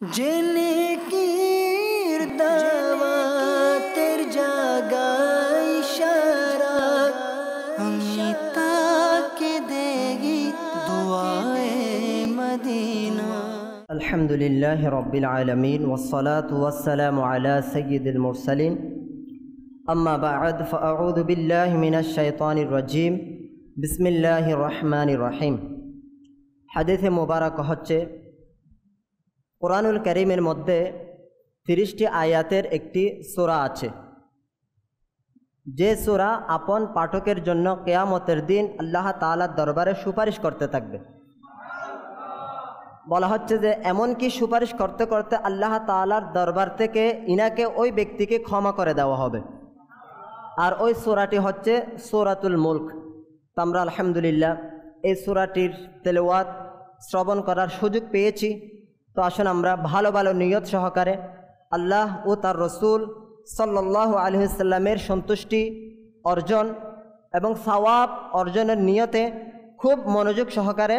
الحمد لله رب العالمين والصلاة والسلام على سيد المرسلين أما بعد فأعوذ بالله من الشيطان الرجيم بسم الله الرحمن الرحيم حديث مبارك হচ্ছে কোরআনুল করিমের মধ্যে তিরিশটি আয়াতের একটি সোরা আছে যে সোরা আপন পাঠকের জন্য কেয়ামতের দিন আল্লাহ তালার দরবারে সুপারিশ করতে থাকবে বলা হচ্ছে যে এমনকি সুপারিশ করতে করতে আল্লাহ তালার দরবার থেকে ইনাকে ওই ব্যক্তিকে ক্ষমা করে দেওয়া হবে আর ওই সোরাটি হচ্ছে সোরাতুল মুল্ক তামরা আলহামদুলিল্লাহ এই সোরাটির তেলাওয়াত শ্রবণ করার সুযোগ পেয়েছি তো আসুন আমরা ভালো ভালো নিয়ত সহকারে আল্লাহ ও তার রসুল সাল্লাহ আলহিসাল্লামের সন্তুষ্টি অর্জন এবং সওয়াব অর্জনের নিয়তে খুব মনোযোগ সহকারে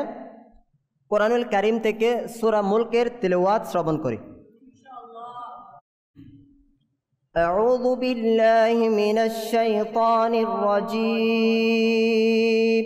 কোরআনুল কারিম থেকে সুরা মুলকের তেলাওয়াত শ্রবণ করি أعوذ بالله من الشيطان الرجيم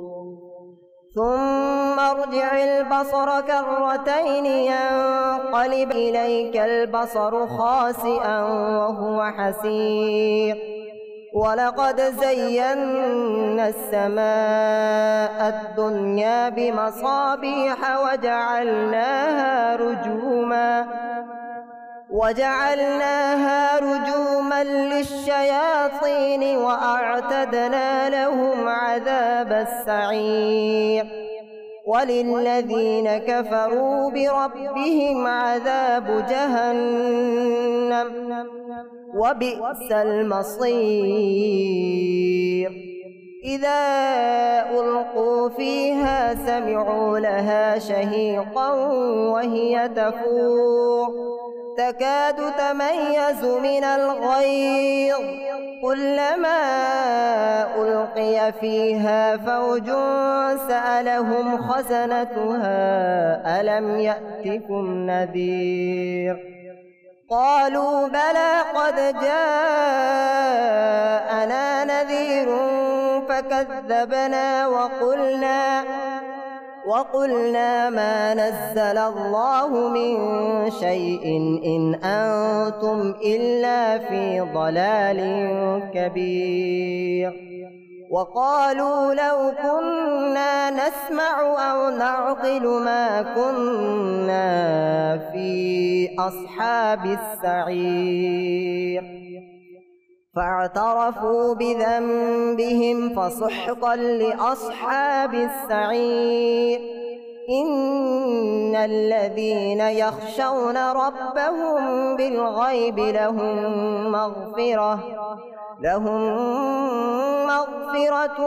ثم ارجع البصر كرتين ينقلب إليك البصر خاسئا وهو حسير ولقد زينا السماء الدنيا بمصابيح وجعلناها رجوماً وجعلناها رجوما للشياطين وأعتدنا لهم عذاب السعير وللذين كفروا بربهم عذاب جهنم وبئس المصير إذا ألقوا فيها سمعوا لها شهيقا وهي تفور تكاد تميز من الغيظ كلما ألقي فيها فوج سألهم خزنتها ألم يأتكم نذير قالوا بلى قد جاءنا نذير فكذبنا وقلنا وقلنا ما نزل الله من شيء إن أنتم إلا في ضلال كبير وقالوا لو كنا نسمع أو نعقل ما كنا في أصحاب السعير فاعترفوا بذنبهم فسحقا لأصحاب السعير إن الذين يخشون ربهم بالغيب لهم مغفرة لهم مغفرة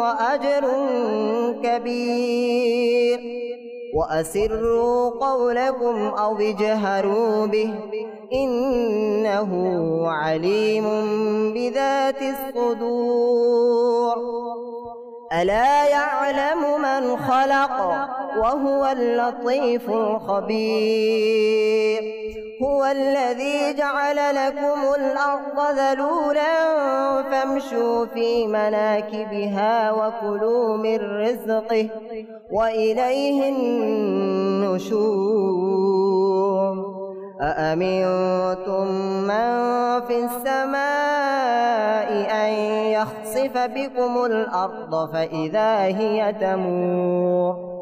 وأجر كبير وأسروا قولكم أو اجهروا به إنه عليم بذات الصدور ألا يعلم من خلق وهو اللطيف الخبير هو الذي جعل لكم الأرض ذلولا فامشوا في مناكبها وكلوا من رزقه وإليه النشور أأمنتم من في السماء أن يخصف بكم الأرض فإذا هي تمور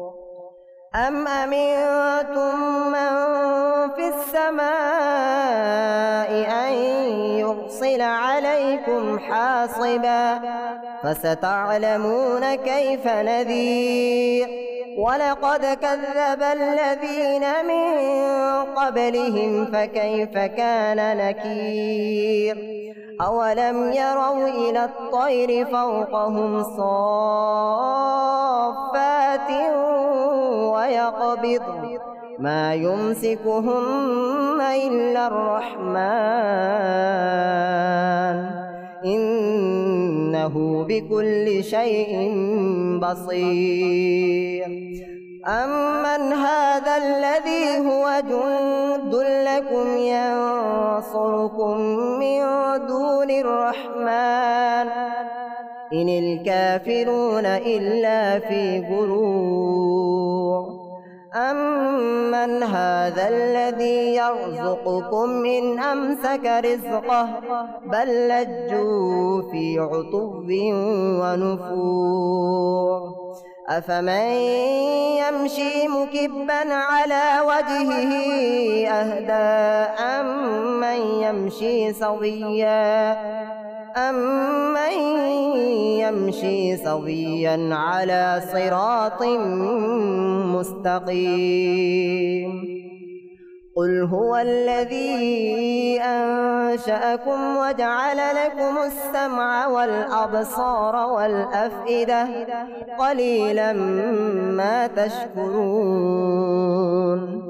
أم أمنتم من في السماء أن يرسل عليكم حاصبا فستعلمون كيف نذير ولقد كذب الذين من قبلهم فكيف كان نكير أولم يروا إلى الطير فوقهم صافات ويقبض ما يمسكهن إلا الرحمن إنه بكل شيء بصير أمن هذا الذي هو جند لكم ينصركم من دون الرحمن إن الكافرون إلا في غرور أمن هذا الذي يرزقكم إن أمسك رزقه بل لجوا في عطب ونفور أفمن يمشي مكبا على وجهه أهدى أمن يمشي سويا أمن يمشي سويا على صراط مستقيم قل هو الذي أنشأكم وجعل لكم السمع والأبصار والأفئدة قليلا ما تشكرون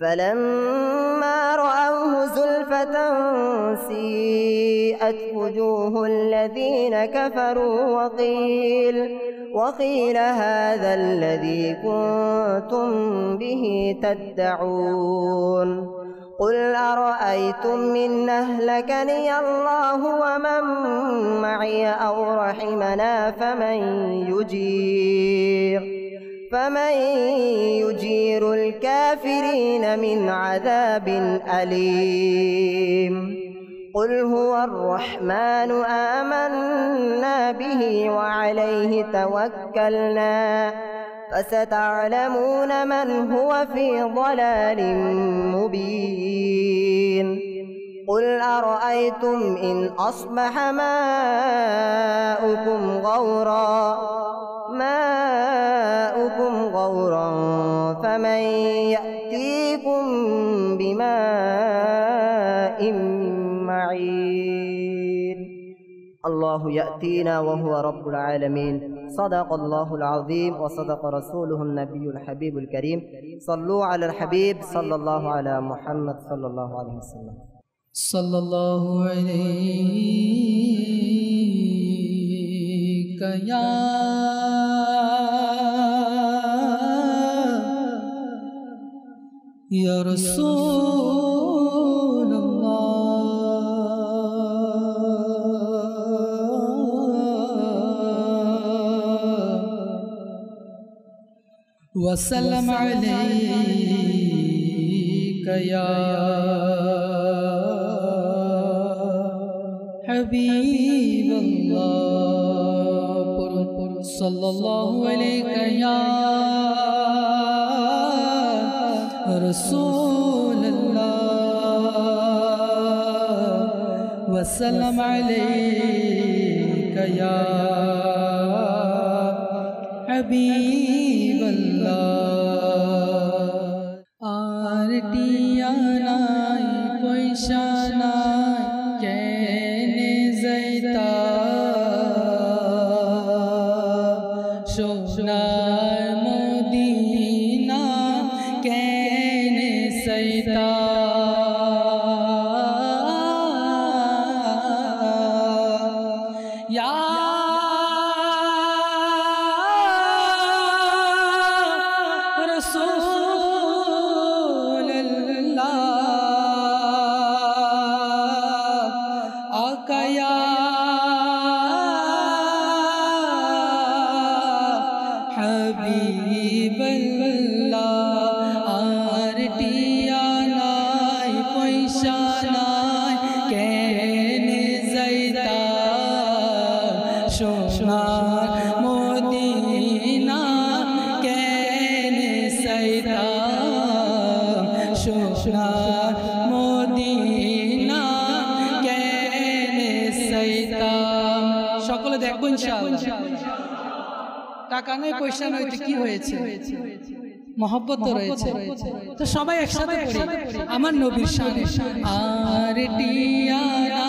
فلما رأوه زلفة سيئت وجوه الذين كفروا وقيل وقيل هذا الذي كنتم به تدعون قل أرأيتم من أهلكني الله ومن معي أو رحمنا فمن يجير فمن يجير الكافرين من عذاب أليم قل هو الرحمن آمنا به وعليه توكلنا فستعلمون من هو في ضلال مبين قل أرأيتم إن أصبح ماؤكم غورا ماؤكم غورا فمن يأتيكم بماء معين الله يأتينا وهو رب العالمين صدق الله العظيم وصدق رسوله النبي الحبيب الكريم صلوا على الحبيب صلى الله على محمد صلى الله عليه وسلم صلی اللہ علیہ یا یا رسول اللہ وسلم سلام یا حبيب الله صلى الله عليك يا رسول الله وسلم عليك يا حبيب মহব্বত রয়েছে তো সবাই একসাথে আমার নবীর শানে আর টিয়ারা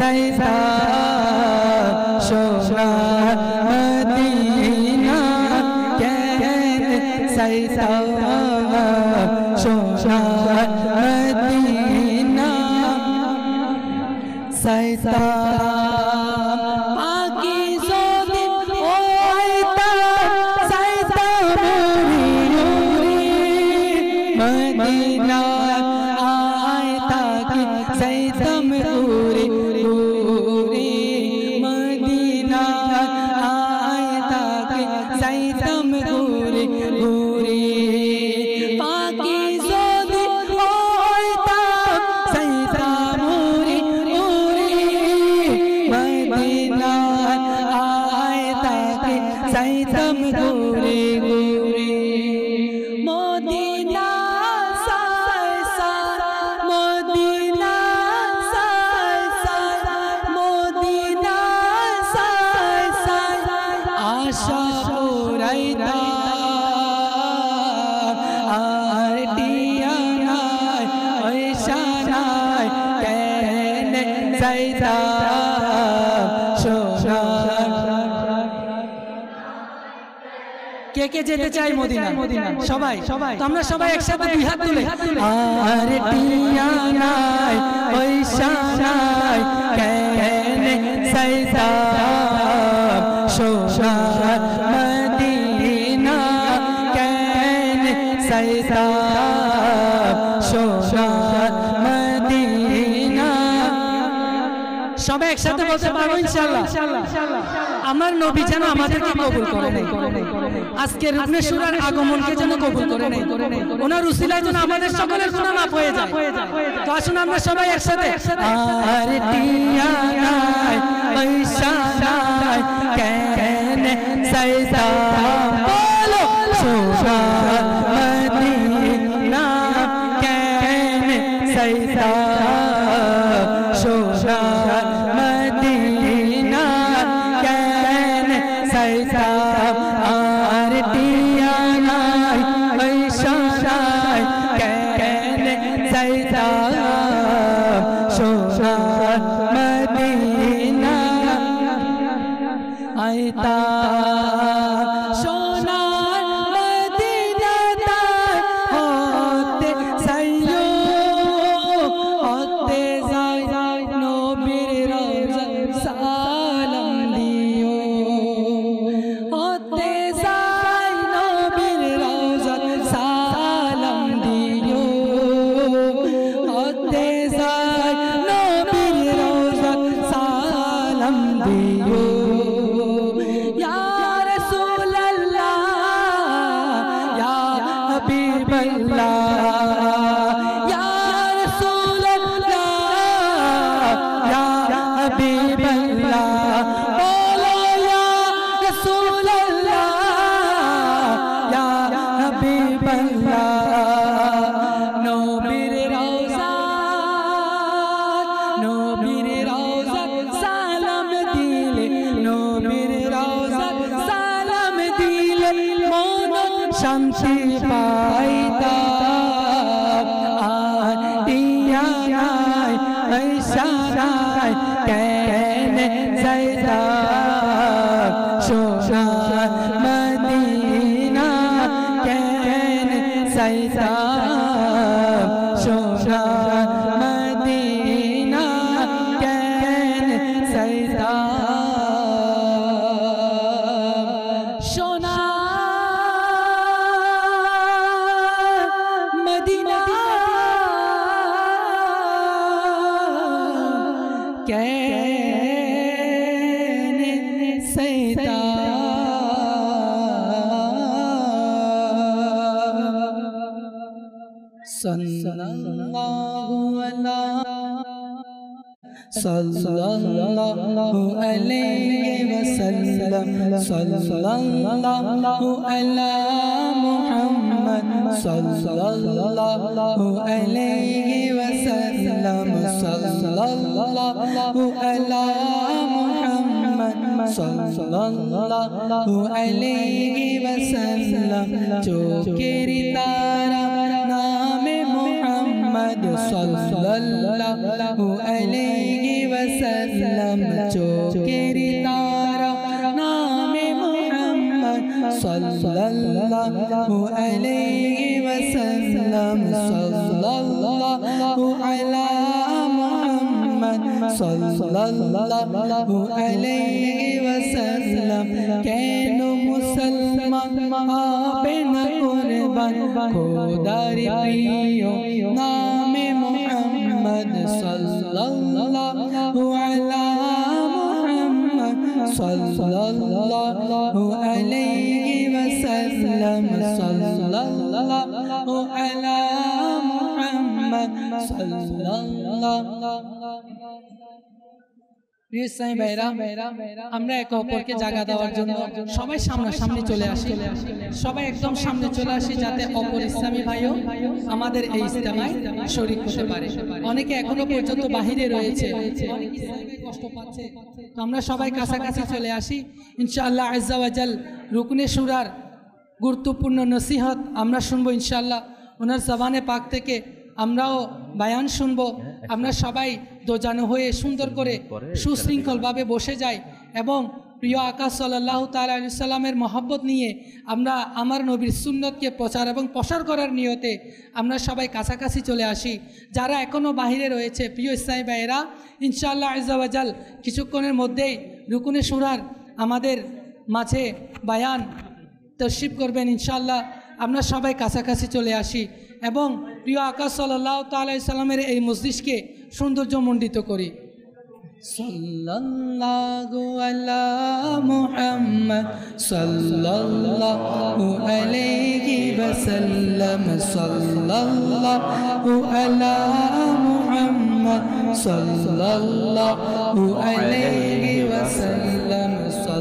सैसा सीना কে যেতে চাই মদিনা মদিনা সবাই সবাই আমরা সবাই একসাথে দুই হাত তুলে আরে টিয়া নাই পয়সা নাই কেনে সাইতা সোনার মদিনা কেনে সাইতা সোনার মদিনা সবাই একসাথে বলতে পারবো ইনশাআল্লাহ ইনশাআল্লাহ আমার নবী যেন আমাদেরকে কবুল করে নেই আজকে রুগ্নেশ্বরের আগমনকে যেন কবুল করে নেই ওনার উসিলায় যেন আমাদের সকলের কোন মাপ হয়ে যায় তো আসুন আমরা সবাই একসাথে আর সাইদা I smiling. 爱。প্রিয় ইসলামী ভাইরা আমরা একে অপরকে জায়গা দেওয়ার জন্য সবাই সামনা সামনাসামনি চলে আসি সবাই একদম সামনে চলে আসি যাতে অপর ইসলামী ভাইও আমাদের এই ইস্তেমায় শরিক হতে পারে অনেকে এখনো পর্যন্ত বাহিরে রয়েছে কষ্ট পাচ্ছে তো আমরা সবাই কাছাকাছি চলে আসি ইনশাআল্লাহ আজাল রুকনে গুরুত্বপূর্ণ নসিহত আমরা শুনবো ইনশাআল্লাহ ওনার জবানে পাক থেকে আমরাও বায়ান শুনবো আমরা সবাই দোজানো হয়ে সুন্দর করে সুশৃঙ্খলভাবে বসে যায় এবং প্রিয় আকাশ সাল্লাহ সাল্লামের মহব্বত নিয়ে আমরা আমার নবীর সুন্নতকে প্রচার এবং প্রসার করার নিয়তে আমরা সবাই কাছাকাছি চলে আসি যারা এখনও বাহিরে রয়েছে প্রিয় ইসলামী ভাইয়েরা ইনশাআল্লাহ আজাল কিছুক্ষণের মধ্যেই রুকুনে সুরার আমাদের মাঝে বায়ান তর্শিপ করবেন ইনশাআল্লাহ আমরা সবাই কাছাকাছি চলে আসি এবং প্রিয় আকাশ সাল্লাহ তাল্লাহ সাল্লামের এই মস্তিষ্কে সৌন্দর্য মণ্ডিত করি সাল্লাহ আলা মুহাম্মদ সাল্লাল্লাহু আলাইহি আলাইহি ওয়াসাল্লাম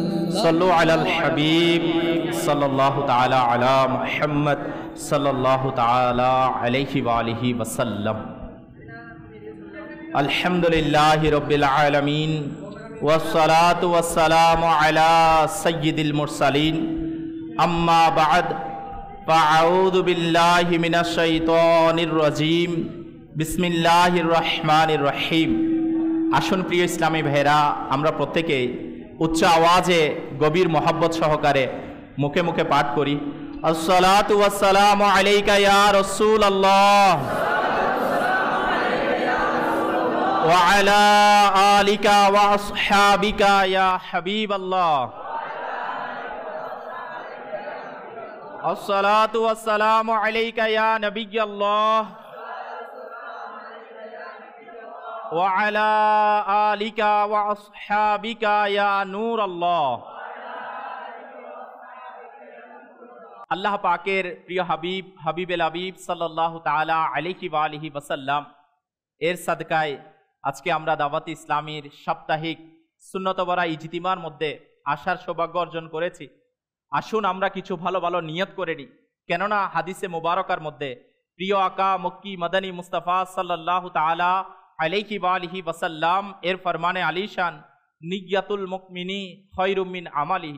সাল্লু ওয়া আলহামদুলিল্লাহ রবিল আলমিন ওয়াসালাত ওয়াসালাম আলা সৈদুল মুরসালিন আম্মা বাদ فأعوذ بالله من الشيطان الرجيم بسم الله الرحمن الرحيم আসুন প্রিয় ইসলামী ভাইরা আমরা প্রত্যেকেই উচ্চ আওয়াজে গভীর মহব্বত সহকারে মুখে মুখে পাঠ করি আসসালাতু ওয়াসসালামু আলাইকা ইয়া রাসূলুল্লাহ وعلى آلك وأصحابك يا حبيب الله الصلاة والسلام عليك يا نبي الله وعلى آلك وأصحابك يا نور الله باكر يا حبيب حبيب الحبيب صلى الله تعالى عليه وآله وسلم এর সাদকায় আজকে আমরা দাওয়াতি ইসলামীর সাপ্তাহিক সুন্নতবরা ইজতিমার মধ্যে আসার সৌভাগ্য অর্জন করেছি আসুন আমরা কিছু ভালো ভালো নিয়ত করে নিই কেননা হাদিসে মোবারকার মধ্যে প্রিয় আকা মক্কি মদানী মুস্তাফা সাল্লাহ তালা বা আলহি বাসাল্লাম এর ফরমানে আলিশান নিজ্ঞাতুল মুকমিনী খৈরুমিন আমালি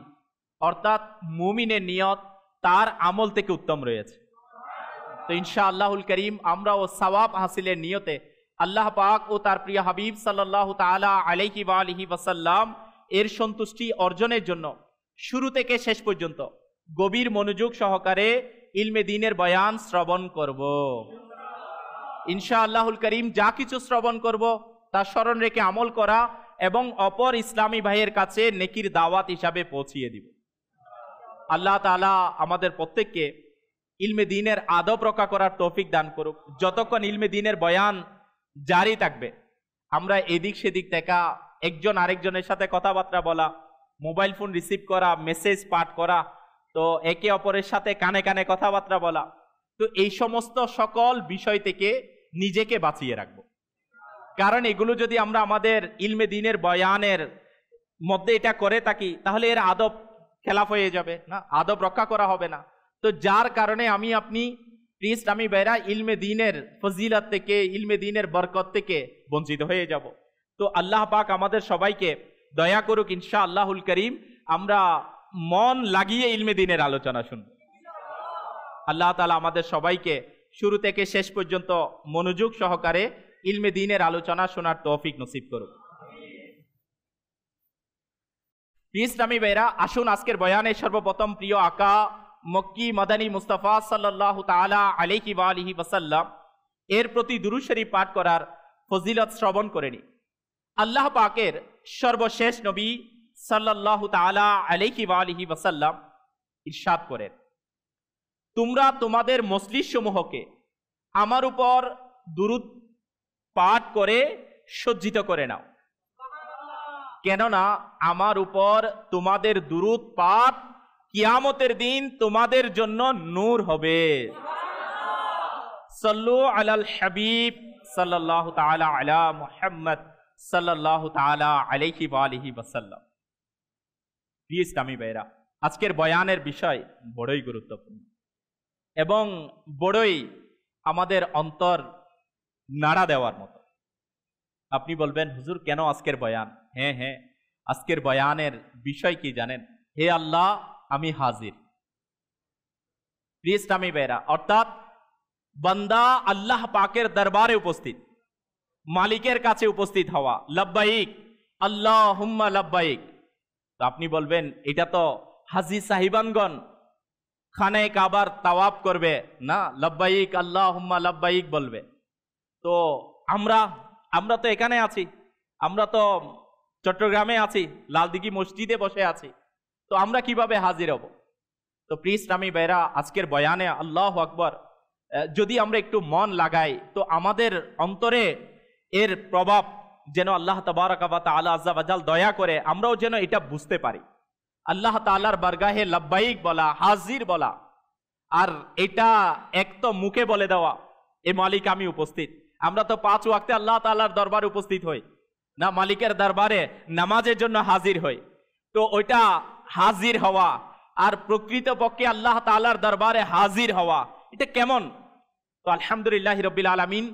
অর্থাৎ মুমিনের নিয়ত তার আমল থেকে উত্তম রয়েছে তো ইনশা আল্লাহুল করিম আমরা ও সবাব হাসিলের নিয়তে আল্লাহ পাক ও তার প্রিয় হাবিব সাল্লাহ তালা আলাইকি বা আলহি ওয়াসাল্লাম এর সন্তুষ্টি অর্জনের জন্য শুরু থেকে শেষ পর্যন্ত গভীর মনোযোগ সহকারে ইলমে দিনের বয়ান শ্রবণ করব ইনশা আল্লাহুল করিম যা কিছু শ্রবণ করব তা স্মরণ রেখে আমল করা এবং অপর ইসলামী ভাইয়ের কাছে নেকির দাওয়াত হিসাবে পৌঁছিয়ে দিব আল্লাহ তালা আমাদের প্রত্যেককে ইলমে দিনের আদব রক্ষা করার তৌফিক দান করুক যতক্ষণ ইলমে দিনের বয়ান জারি থাকবে আমরা এদিক সেদিক দেখা একজন আরেকজনের সাথে কথাবার্তা বলা মোবাইল ফোন রিসিভ করা মেসেজ পাঠ করা তো একে অপরের সাথে কানে কানে কথাবার্তা বলা তো এই সমস্ত সকল বিষয় থেকে নিজেকে বাঁচিয়ে রাখব কারণ এগুলো যদি আমরা আমাদের ইলমে দিনের বয়ানের মধ্যে এটা করে থাকি তাহলে এর আদব খেলাফ হয়ে যাবে না আদব রক্ষা করা হবে না তো যার কারণে আমি আপনি প্রিয় ইসলামী ভাইরা ইলমে দিনের ফজিলত থেকে ইলমে দিনের বরকত থেকে বঞ্চিত হয়ে যাব তো আল্লাহ পাক আমাদের সবাইকে দয়া করুক ইনশা আল্লাহুল করিম আমরা মন লাগিয়ে ইলমে দিনের আলোচনা শুনব আল্লাহ তালা আমাদের সবাইকে শুরু থেকে শেষ পর্যন্ত মনোযোগ সহকারে ইলমে দিনের আলোচনা শোনার তৌফিক নসিব করুক প্রিয় ইসলামী ভাইরা আসুন আজকের বয়ানে সর্বপ্রথম প্রিয় আকা মক্কি মাদানী মুস্তাফা সাল্লাহ তালা আলহি বা আলহি বাসাল্লাম এর প্রতি দুরুশ্বরী পাঠ করার ফজিলত শ্রবণ করেনি আল্লাহ পাকের সর্বশেষ নবী সাল্লাহ তালা আলহি বা আলহি বাসাল্লাম ইরশাদ করেন তোমরা তোমাদের মসলিস সমূহকে আমার উপর দুরুদ পাঠ করে সজ্জিত করে নাও কেননা আমার উপর তোমাদের দুরুদ পাঠ কিয়ামতের দিন তোমাদের জন্য নূর হবে সাল্লু আলাল হাবিব সাল্লাল্লাহু তাআলা আলা সাল্লাল্লাহু তাআলা আলাইহি ওয়া আলিহি ওয়াসাল্লাম প্রিয় ইসলামী ভাইরা আজকের বয়ানের বিষয় বড়ই গুরুত্বপূর্ণ এবং বড়ই আমাদের অন্তর নাড়া দেওয়ার মতো আপনি বলবেন হুজুর কেন আজকের বয়ান হ্যাঁ হ্যাঁ আজকের বয়ানের বিষয় কি জানেন হে আল্লাহ আমি হাজির ইসলামী বেরা অর্থাৎ বন্দা আল্লাহ পাকের দরবারে উপস্থিত মালিকের কাছে উপস্থিত হওয়া লব্বাইক আল্লাহ হুম্মা লব্বাইক তো আপনি বলবেন এটা তো হাজি সাহিবানগণ খানে কাবার তাওয়াব করবে না লব্বাইক আল্লাহ হুম্মা লব্বাইক বলবে তো আমরা আমরা তো এখানে আছি আমরা তো চট্টগ্রামে আছি লালদিঘি মসজিদে বসে আছি তো আমরা কিভাবে হাজির হব তো প্রিয় ইসলামী ভাইরা আজকের বয়ানে আল্লাহ আকবর যদি আমরা একটু মন লাগাই তো আমাদের অন্তরে এর প্রভাব যেন আল্লাহ তবরকাবাত আল্লাহ আজাল দয়া করে আমরাও যেন এটা বুঝতে পারি আল্লাহ তালার বারগাহে লাব্বাইক বলা হাজির বলা আর এটা এক তো মুখে বলে দেওয়া এ মালিক আমি উপস্থিত আমরা তো পাঁচ ওয়াক্তে আল্লাহ তালার দরবার উপস্থিত হই না মালিকের দরবারে নামাজের জন্য হাজির হই তো ওইটা হাজির হওয়া আর প্রকৃতপক্ষে আল্লাহ তালার দরবারে হাজির হওয়া এটা কেমন তো আলহামদুলিল্লাহ রবিল আলমিন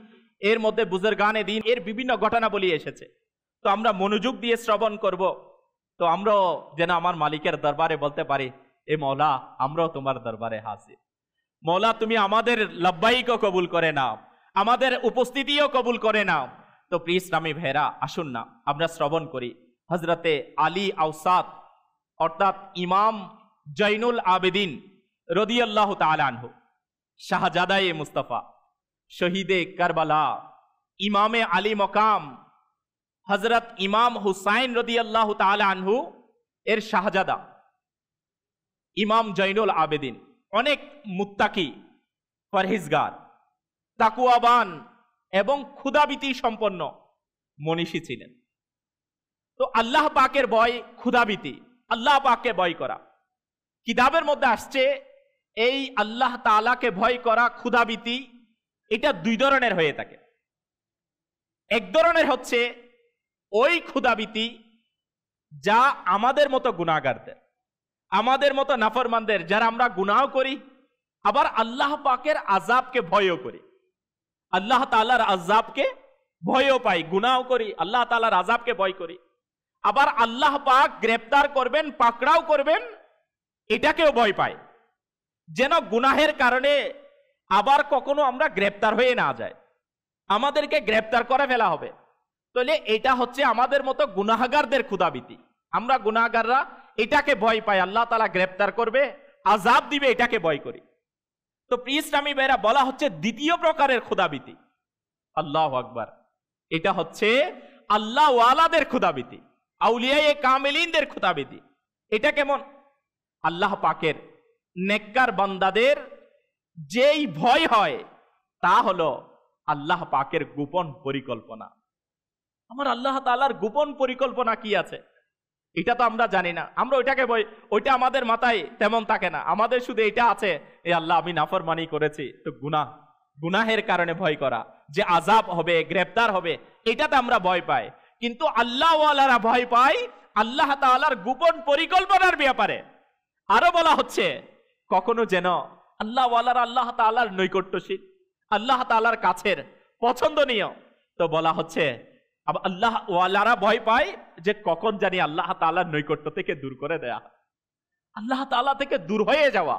এর মধ্যে বুজের গানে দিন এর বিভিন্ন ঘটনা বলি এসেছে তো আমরা মনোযোগ দিয়ে শ্রবণ করব তো আমরাও যেন আমার মালিকের দরবারে বলতে পারি এ মৌলা আমরাও তোমার দরবারে হাজির মৌলা তুমি আমাদের লব্বাইকও কবুল করে নাও আমাদের উপস্থিতিও কবুল করে নাও তো প্লিজ ইসলামী ভেরা আসুন না আমরা শ্রবণ করি হজরতে আলী আউসাদ অর্থাৎ ইমাম জৈনুল আবেদিন রদিয়াল্লাহ তালানহ শাহজাদা এ মুস্তফা শহীদে কারবালা ইমামে আলী মকাম হজরত ইমাম হুসাইন রদিয়াল্লাহ তালানহু এর শাহজাদা ইমাম জৈনুল আবেদিন অনেক মুত্তাকি পরহেজগার তাকুয়াবান এবং ক্ষুদাবিতি সম্পন্ন মনীষী ছিলেন তো আল্লাহ পাকের বয় ক্ষুদাবিতি আল্লাহ পাকে ভয় করা কিতাবের মধ্যে আসছে এই আল্লাহ তালাকে ভয় করা ক্ষুধাবিতি এটা দুই ধরনের হয়ে থাকে এক ধরনের হচ্ছে ওই ক্ষুধাবিতি যা আমাদের মতো গুণাগারদের আমাদের মতো নাফরমানদের যারা আমরা গুনাহ করি আবার আল্লাহ পাকের আজাবকে ভয়ও করি আল্লাহ তালার আজাবকে ভয়ও পাই গুনাও করি আল্লাহ তালার আজাবকে ভয় করি আবার আল্লাহ পাক গ্রেপ্তার করবেন পাকড়াও করবেন এটাকেও ভয় পায় যেন গুনাহের কারণে আবার কখনো আমরা গ্রেপ্তার হয়ে না যায় আমাদেরকে গ্রেপ্তার করে ফেলা হবে তাহলে এটা হচ্ছে আমাদের মতো গুনাহাগারদের ক্ষুদাবিতি আমরা গুনাহাগাররা এটাকে ভয় পাই আল্লাহ তালা গ্রেপ্তার করবে আজাব দিবে এটাকে ভয় করি তো ইসলামী ভাইরা বলা হচ্ছে দ্বিতীয় প্রকারের ক্ষুদাবিতি আল্লাহ আকবার এটা হচ্ছে আল্লাহ ওয়ালাদের ক্ষুদাবিতি আউলিয়ায়ে কামেলিনদের খোতাবেদি এটা কেমন আল্লাহ পাকের নেককার বান্দাদের যেই ভয় হয় তা হলো আল্লাহ পাকের গোপন পরিকল্পনা আমার আল্লাহ তালার গোপন পরিকল্পনা কি আছে এটা তো আমরা জানি না আমরা ওইটাকে বই ওইটা আমাদের মাথায় তেমন থাকে না আমাদের শুধু এটা আছে এই আল্লাহ আমি নাফরমানি করেছি তো গুনাহ গুনাহের কারণে ভয় করা যে আজাব হবে গ্রেপ্তার হবে এটাতে আমরা ভয় পাই কিন্তু আল্লাহওয়ালারা ভয় পায় আল্লাহ তালার গোপন পরিকল্পনার ব্যাপারে আরো বলা হচ্ছে কখনো যেন আল্লাহওয়ালারা আল্লাহ তালার নৈকট্যশীল আল্লাহ তালার কাছের পছন্দনীয় তো বলা হচ্ছে আল্লাহ ওয়ালারা ভয় পায় যে কখন জানি আল্লাহ তালার নৈকট্য থেকে দূর করে দেয়া আল্লাহ তালা থেকে দূর হয়ে যাওয়া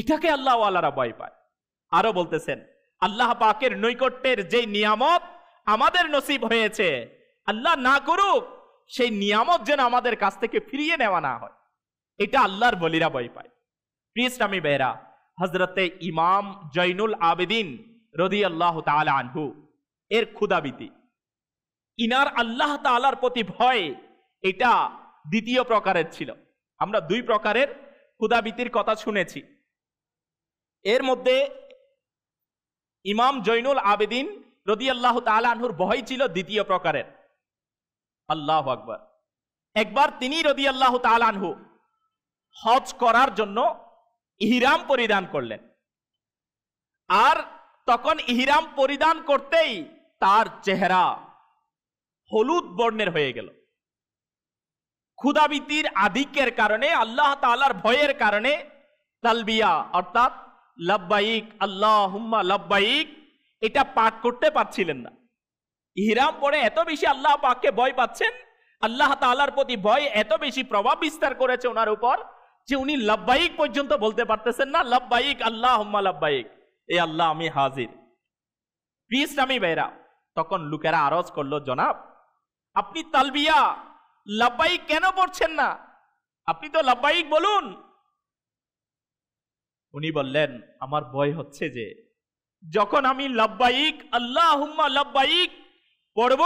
এটাকে আল্লাহ ওয়ালারা ভয় পায় আরো বলতেছেন আল্লাহ পাকের নৈকট্যের যে নিয়ামত আমাদের নসিব হয়েছে আল্লাহ না করুক সেই নিয়ামত যেন আমাদের কাছ থেকে ফিরিয়ে নেওয়া না হয় এটা আল্লাহর বলিরা ভয় পায় প্রিয়স্টামী বেহরা হজরতে ইমাম জৈনুল আবেদিন রদি আল্লাহ তালা আনহু এর ক্ষুদাবিতি ইনার আল্লাহ তালার প্রতি ভয় এটা দ্বিতীয় প্রকারের ছিল আমরা দুই প্রকারের ক্ষুদাবিতির কথা শুনেছি এর মধ্যে ইমাম জৈনুল আবেদিন রদি আল্লাহ তালা আনহুর ভয় ছিল দ্বিতীয় প্রকারের আল্লাহ আকবর একবার তিনি রদি আল্লাহ তালানহু হজ করার জন্য ইহিরাম পরিধান করলেন আর তখন ইহিরাম পরিধান করতেই তার চেহারা হলুদ বর্ণের হয়ে গেল ক্ষুদাবিতির আধিক্যের কারণে আল্লাহ তালার ভয়ের কারণে তালবিয়া অর্থাৎ লব্বাইক আল্লাহ হুম্মা লব্বাইক এটা পাঠ করতে পারছিলেন না ইহরাম পরে এত বেশি আল্লাহ পাককে ভয় পাচ্ছেন আল্লাহ তালার প্রতি ভয় এত বেশি প্রভাব বিস্তার করেছে ওনার উপর যে উনি লব্বাইক পর্যন্ত বলতে পারতেছেন না লব্বাইক আল্লাহ হম্মা এ আল্লাহ আমি হাজির প্রিস্ট আমি বেরা তখন লোকেরা আরজ করলো জনাব আপনি তালবিয়া লাভবাহিক কেন পড়ছেন না আপনি তো লাভবাহিক বলুন উনি বললেন আমার ভয় হচ্ছে যে যখন আমি লব্বাইক আল্লাহ হুম্মা পড়ব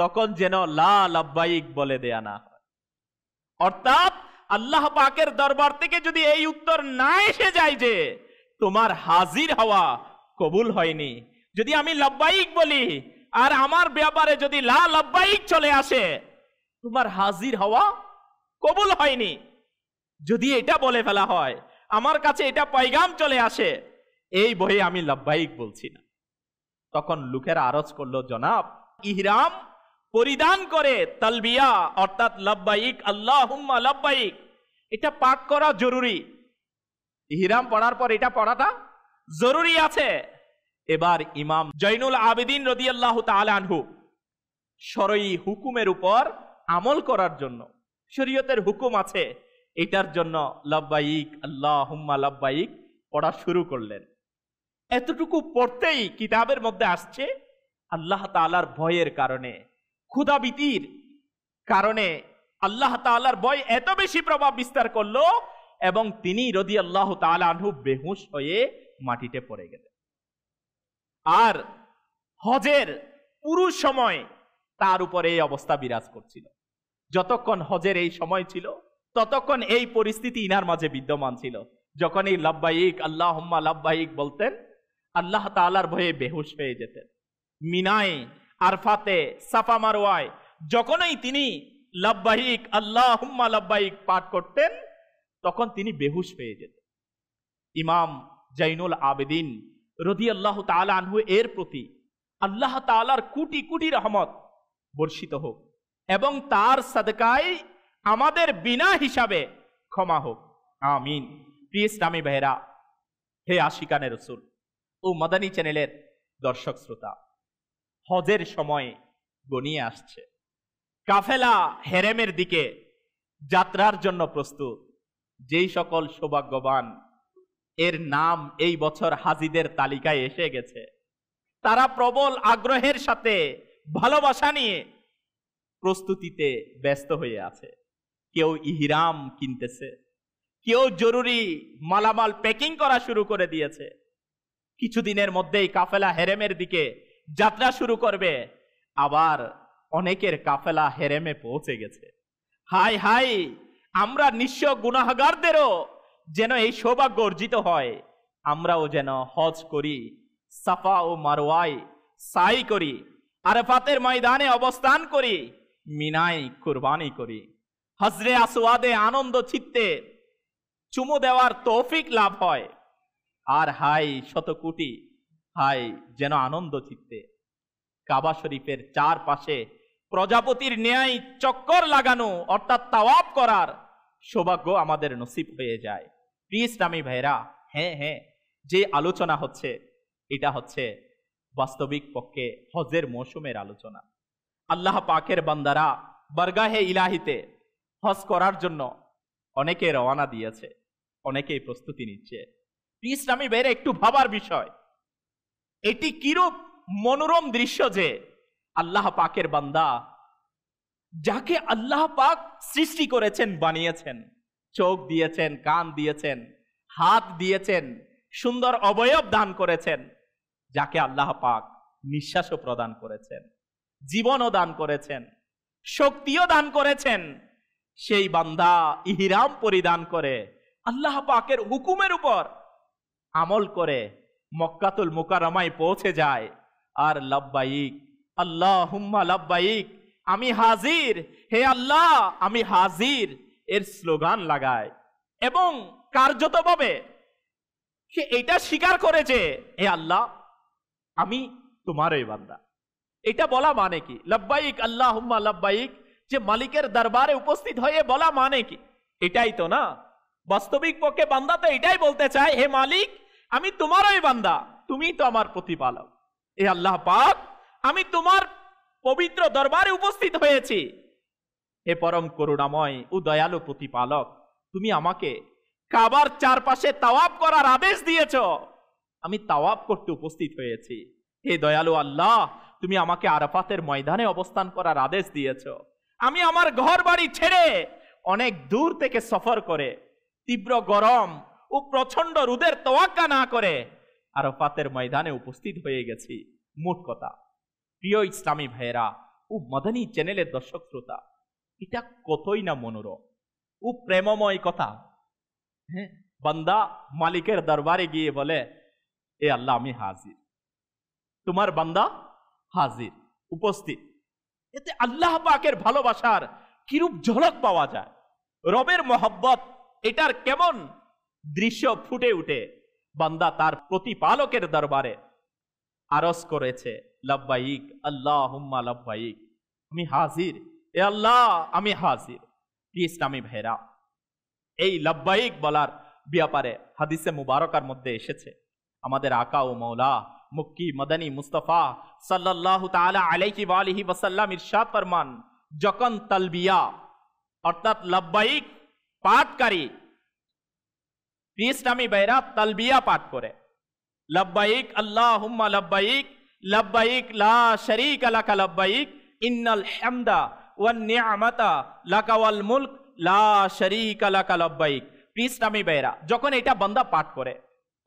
তখন যেন লা আব্বাইক বলে দেয়া না অর্থাৎ আল্লাহ পাকের দরবার থেকে যদি এই উত্তর না এসে যায় যে তোমার হাজির হওয়া কবুল হয়নি যদি আমি লব্বাইক বলি আর আমার ব্যাপারে যদি লা লব্বাইক চলে আসে তোমার হাজির হওয়া কবুল হয়নি যদি এটা বলে ফেলা হয় আমার কাছে এটা পাইগাম চলে আসে এই বইয়ে আমি লব্বাইক বলছি না তখন লোকের আরজ করলো জনাব ইহরাম পরিধান করে তালবিয়া অর্থাৎ লব্বাইক আল্লাহুম্মা লব্বাইক এটা পাঠ করা জরুরি ইহরাম পড়ার পর এটা পড়াটা জরুরি আছে এবার ইমাম জৈনুল আবেদিন রদিয়াল্লাহ তালানহু সরই হুকুমের উপর আমল করার জন্য শরীয়তের হুকুম আছে এটার জন্য লব্বাইক আল্লাহ হুম্মা লব্বাইক পড়া শুরু করলেন এতটুকু পড়তেই কিতাবের মধ্যে আসছে আল্লাহ তালার ভয়ের কারণে বিতির কারণে আল্লাহ তালার ভয় এত বেশি প্রভাব বিস্তার করলো এবং তিনি রদি আল্লাহ তালু বেহুশ হয়ে মাটিতে পড়ে গেলেন আর হজের পুরো সময় তার উপরে এই অবস্থা বিরাজ করছিল যতক্ষণ হজের এই সময় ছিল ততক্ষণ এই পরিস্থিতি ইনার মাঝে বিদ্যমান ছিল যখন এই লাভবাহিক আল্লাহ লাভবাহিক বলতেন আল্লাহ তালার ভয়ে বেহুশ হয়ে যেতেন মিনায় আরফাতে সাফা মারোয়ায় যখনই তিনি লাব্বাহিক আল্লাহ হুম্মা লাব্বাহিক পাঠ করতেন তখন তিনি বেহুশ হয়ে যেতেন ইমাম জাইনুল আবেদিন রদি আল্লাহ তালা আনহু এর প্রতি আল্লাহ তালার কুটি কুটি রহমত বর্ষিত হোক এবং তার সাদকায় আমাদের বিনা হিসাবে ক্ষমা হোক আমিন প্রিয় ইসলামী বেহরা হে আশিকানের রসুল ও মাদানী চ্যানেলের দর্শক শ্রোতা হজের সময় গনিয়ে আসছে কাফেলা হেরেমের দিকে যাত্রার জন্য প্রস্তুত যেই সকল সৌভাগ্যবান এর নাম এই বছর হাজিদের তালিকায় এসে গেছে তারা প্রবল আগ্রহের সাথে ভালোবাসা নিয়ে প্রস্তুতিতে ব্যস্ত হয়ে আছে কেউ ইহিরাম কিনতেছে কেউ জরুরি মালামাল প্যাকিং করা শুরু করে দিয়েছে কিছুদিনের মধ্যেই কাফেলা হেরেমের দিকে যাত্রা শুরু করবে আবার অনেকের কাফেলা হেরেমে পৌঁছে গেছে হাই হাই আমরা নিঃস গুনাহগারদেরও যেন এই সৌভাগ্য অর্জিত হয় আমরাও যেন হজ করি সাফা ও মারোয়াই সাই করি আরফাতের ময়দানে অবস্থান করি মিনাই কুরবানি করি হজরে আসওয়াদে আনন্দ চিত্তে চুমু দেওয়ার তৌফিক লাভ হয় আর হাই শত কোটি হাই যেন আনন্দ চিত্তে কাবা শরীফের চারপাশে প্রজাপতির ন্যায় চক্কর লাগানো অর্থাৎ তাওয়াব করার সৌভাগ্য আমাদের নসিব হয়ে যায় প্রিয় ইসলামী ভাইরা হ্যাঁ হ্যাঁ যে আলোচনা হচ্ছে এটা হচ্ছে বাস্তবিক পক্ষে হজের মৌসুমের আলোচনা আল্লাহ পাকের বান্দারা বারগাহে ইলাহিতে হজ করার জন্য অনেকে রওনা দিয়েছে অনেকেই প্রস্তুতি নিচ্ছে ইসলামী বেড়ে একটু ভাবার বিষয় এটি কিরূপ মনোরম দৃশ্য যে আল্লাহ পাকের বান্দা যাকে আল্লাহ পাক সৃষ্টি করেছেন বানিয়েছেন চোখ দিয়েছেন কান দিয়েছেন হাত দিয়েছেন সুন্দর অবয়ব দান করেছেন যাকে আল্লাহ পাক নিঃশ্বাসও প্রদান করেছেন জীবনও দান করেছেন শক্তিও দান করেছেন সেই বান্দা ইহিরাম পরিধান করে আল্লাহ পাকের হুকুমের উপর আমল করে মক্কাতুল মোকারমায় পৌঁছে যায় আর লাব্বাইক আল্লাহ হুম্মা লাব্বাইক আমি হাজির হে আল্লাহ আমি হাজির এর স্লোগান লাগায় এবং কার্যতভাবে সে এটা স্বীকার করেছে হে আল্লাহ আমি তোমারই বান্দা এটা বলা মানে কি লাব্বাইক আল্লাহ হুম্মা লাব্বাইক যে মালিকের দরবারে উপস্থিত হয়ে বলা মানে কি এটাই তো না বাস্তবিক পক্ষে বান্দা তো এটাই বলতে চায় হে মালিক আমি তোমারই বান্দা তুমি তো আমার প্রতিপালক এ আল্লাহ পাক আমি তোমার পবিত্র দরবারে উপস্থিত হয়েছি হে পরম করুণাময় ও দয়ালু প্রতিপালক তুমি আমাকে কাবার চারপাশে তাওয়াব করার আদেশ দিয়েছ আমি তাওয়াব করতে উপস্থিত হয়েছি হে দয়ালু আল্লাহ তুমি আমাকে আরাফাতের ময়দানে অবস্থান করার আদেশ দিয়েছ আমি আমার ঘর বাড়ি ছেড়ে অনেক দূর থেকে সফর করে তীব্র গরম ও প্রচন্ড রুদের তোয়াক্কা না করে আরফাতের ময়দানে উপস্থিত হয়ে গেছি মোট কথা প্রিয় ইসলামী ভাইয়েরা ও মদনী চ্যানেলের দর্শক শ্রোতা এটা কতই না মনোরম ও প্রেমময় কথা হ্যাঁ বান্দা মালিকের দরবারে গিয়ে বলে এ আল্লাহ আমি হাজির তোমার বান্দা হাজির উপস্থিত এতে আল্লাহ পাকের ভালোবাসার কিরূপ ঝলক পাওয়া যায় রবের মহব্বত এটার কেমন দৃশ্য ফুটে উঠে বান্দা তার প্রতিপালকের দরবারে আরস করেছে লব্বাইক আল্লাহ হুম্মা লব্বাইক আমি হাজির এ আল্লাহ আমি হাজির আমি ভেরা এই লব্বাইক বলার ব্যাপারে হাদিসে মুবারকার মধ্যে এসেছে আমাদের আকা ও মৌলা মুক্কি মদানী মুস্তফা সাল্লাহ তালা আলাইকি আলহি ওসাল্লাম ইরশাদ ফরমান যখন তালবিয়া অর্থাৎ লব্বাইক পাঠকারী ইসলামী ভাইরা তালবিয়া পাঠ করে লব্বাইক আল্লাহ হুম্মা লব্বাইক লব্বাইক লা শরীক লাকা লব্বাইক ইন্নাল হামদা ওয়ান নিয়ামাতা লাকা ওয়াল মুলক লা শরীক লাকা লব্বাইক ইসলামী বাইরা যখন এটা বান্দা পাঠ করে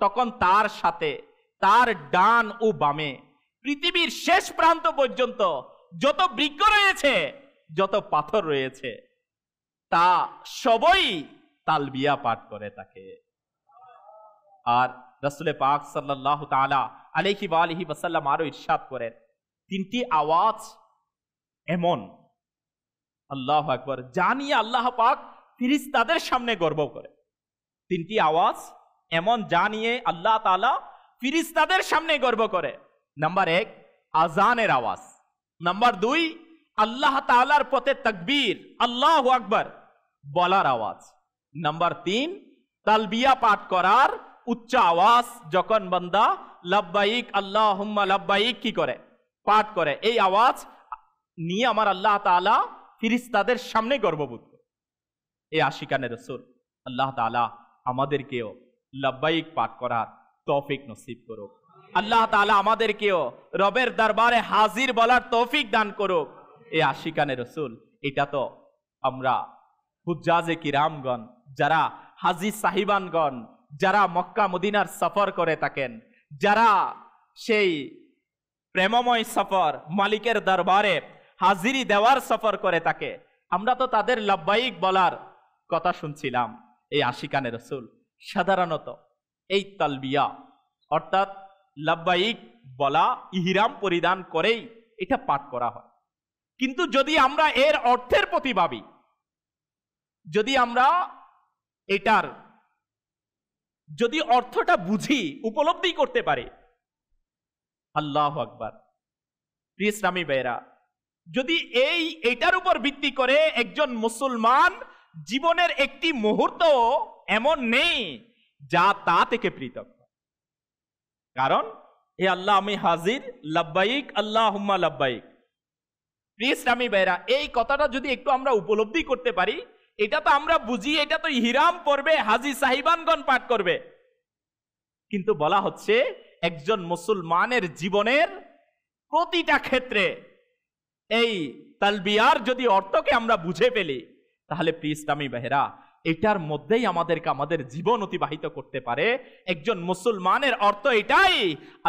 তখন তার সাথে তার ডান ও বামে পৃথিবীর শেষ প্রান্ত পর্যন্ত যত বৃক্ষ রয়েছে যত পাথর রয়েছে তা সবই তালবিয়া পাঠ করে তাকে আর রাসুলে পাক সাল্লাহ তালা আলহি বা আলহি বাসাল্লাম আরো ইরশাদ করেন তিনটি আওয়াজ এমন আল্লাহ আকবর জানি আল্লাহ পাক ফিরিস তাদের সামনে গর্ব করে তিনটি আওয়াজ এমন জানিয়ে আল্লাহ তালা ফিরিস তাদের সামনে গর্ব করে নাম্বার এক আজানের আওয়াজ নাম্বার দুই আল্লাহ তালার পথে তকবীর আল্লাহ আকবর বলার আওয়াজ নাম্বার তিন তালবিয়া পাঠ করার উচ্চ আওয়াজ যখন বন্দা লব্বাইক আল্লাহ লব্বাইক কি করে পাঠ করে এই আওয়াজ নিয়ে আমার আল্লাহ তালা ফিরিস্তাদের সামনে গর্ববোধ করে এই আশিকানে রসুল আল্লাহ তালা আমাদেরকেও লব্বাইক পাঠ করার তৌফিক নসিব করুক আল্লাহ তালা আমাদেরকেও রবের দরবারে হাজির বলার তৌফিক দান করুক এই আশিকানে রসুল এটা তো আমরা হুজ্জাজে কিরামগণ যারা হাজি সাহিবানগণ যারা মক্কা মদিনার সফর করে থাকেন যারা সেই প্রেমময় সফর মালিকের দরবারে হাজিরি দেওয়ার সফর করে থাকে আমরা তো তাদের লাভবাহিক বলার কথা শুনছিলাম এই আশিকানের রসুল সাধারণত এই তালবিয়া অর্থাৎ লাভবাহিক বলা ইহিরাম পরিধান করেই এটা পাঠ করা হয় কিন্তু যদি আমরা এর অর্থের প্রতি ভাবি যদি আমরা এটার যদি অর্থটা বুঝি উপলব্ধি করতে পারে আল্লাহ আকবার প্রিয় ইসলামী বেরা যদি এই এটার উপর ভিত্তি করে একজন মুসলমান জীবনের একটি মুহূর্ত এমন নেই যা তা থেকে পৃথক কারণ এ আল্লাহ আমি হাজির লাব্বাইক আল্লাহ হুম্মা লাব্বাইক প্রিয় ইসলামী বেরা এই কথাটা যদি একটু আমরা উপলব্ধি করতে পারি এটা তো আমরা বুঝি এটা তো হিরাম পড়বে হাজি সাহিবানগণ পাঠ করবে কিন্তু বলা হচ্ছে একজন মুসলমানের জীবনের প্রতিটা ক্ষেত্রে এই তালবিয়ার যদি অর্থকে আমরা বুঝে ফেলি তাহলে প্রি ইসলামী বেহেরা এটার মধ্যেই আমাদেরকে আমাদের জীবন অতিবাহিত করতে পারে একজন মুসলমানের অর্থ এটাই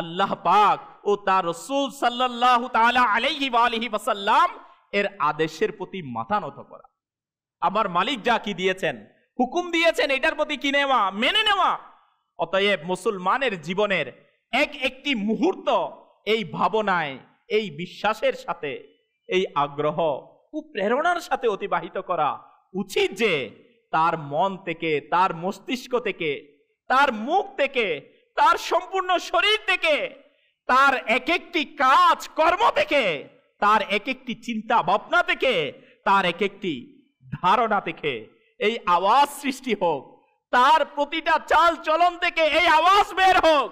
আল্লাহ পাক ও তার রসুল সাল্লাহ আলহি আলহি বাসাল্লাম এর আদেশের প্রতি মাথা নত করা আমার মালিক যা কি দিয়েছেন হুকুম দিয়েছেন এটার প্রতি কি নেওয়া মেনে নেওয়া অতএব মুসলমানের জীবনের এক একটি মুহূর্ত এই ভাবনায় এই বিশ্বাসের সাথে এই আগ্রহ ও প্রেরণার সাথে অতিবাহিত করা উচিত যে তার মন থেকে তার মস্তিষ্ক থেকে তার মুখ থেকে তার সম্পূর্ণ শরীর থেকে তার এক একটি কাজ কর্ম থেকে তার এক একটি চিন্তা ভাবনা থেকে তার এক একটি ধারণা থেকে এই আওয়াজ সৃষ্টি হোক তার প্রতিটা চাল চলন থেকে এই আওয়াজ বের হোক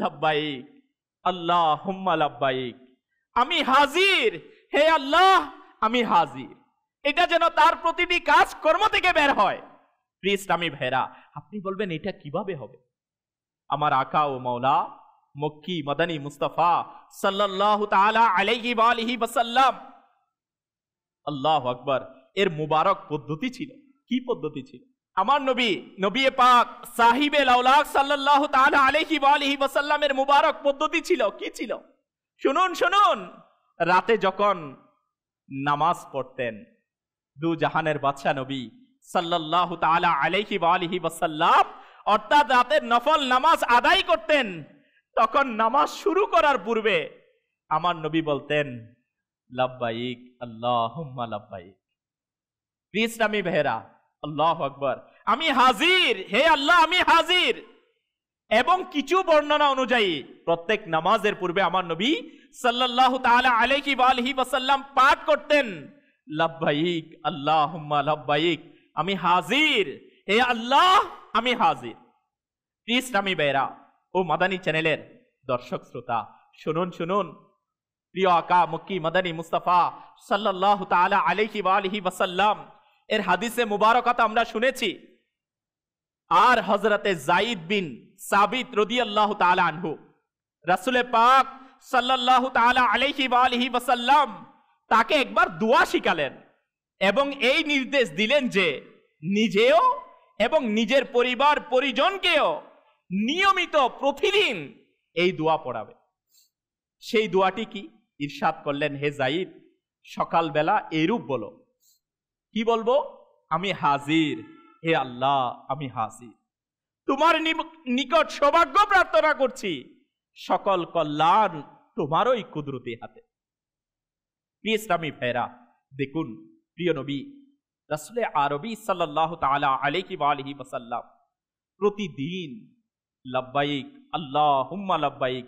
লাব্বাইক আল্লাহ হুম্মা লাব্বাইক আমি হাজির হে আল্লাহ আমি হাজির এটা যেন তার প্রতিটি কাজ কর্ম থেকে বের হয় প্রিস্ট আমি ভেরা আপনি বলবেন এটা কিভাবে হবে আমার আকা ও মৌলা মক্কি মদানী মুস্তাফা সাল্লাহ তালা আলাইহি আলহি বাসাল্লাম আল্লাহ আকবর এর মুবারক পদ্ধতি ছিল কি পদ্ধতি ছিল আমার নবী নবী পাক সাহিবে লাউলাক সাল্লাহ তাল আলহি আলহি মুবারক পদ্ধতি ছিল কি ছিল শুনুন শুনুন রাতে যখন নামাজ পড়তেন দু জাহানের বাচ্চা নবী সাল্লাহ তালা আলহি আলহি বাসাল্লাম অর্থাৎ রাতের নফল নামাজ আদায় করতেন তখন নামাজ শুরু করার পূর্বে আমার নবী বলতেন লাব্বাইক আল্লাহ লাব্বাইক ইসলামী বেহেরা আল্লাহ আকবর আমি হাজির হে আল্লাহ আমি হাজির এবং কিছু বর্ণনা অনুযায়ী প্রত্যেক নামাজের পূর্বে আমার নবী সাল্লাহ আলহি আলহি ওসাল্লাম পাঠ করতেন আল্লাহ লাভবাইক আমি হাজির হে আল্লাহ আমি হাজির ইসলামী বেরা ও মাদানী চ্যানেলের দর্শক শ্রোতা শুনুন শুনুন প্রিয় আকা মুক্কি মাদানী মুস্তাফা সাল্লাহ তালা আলহি আলহি ওসাল্লাম এর হাদিসে মুবারকতা আমরা শুনেছি আর হজরতে জাইদ বিন সাবিত রদি আল্লাহ তালা আনহু রাসুলে পাক সাল্লাহ তালা আলহি আলহি বাসাল্লাম তাকে একবার দোয়া শিখালেন এবং এই নির্দেশ দিলেন যে নিজেও এবং নিজের পরিবার পরিজনকেও নিয়মিত প্রতিদিন এই দোয়া পড়াবে সেই দোয়াটি কি ইরশাদ করলেন হে জাইদ সকালবেলা এরূপ বলো কি বলবো আমি হাজির হে আল্লাহ আমি হাজির তোমার নিকট সৌভাগ্য প্রার্থনা করছি সকল কল্যাণ তোমারই কুদরতি হাতে প্রিয় ইসলামী ভাইরা দেখুন প্রিয় নবী রাসুলে আরবি সাল্লাহ তালা আলিকি আলহি বাসাল্লাম প্রতিদিন লব্বাইক আল্লাহ হুম্মা লব্বাইক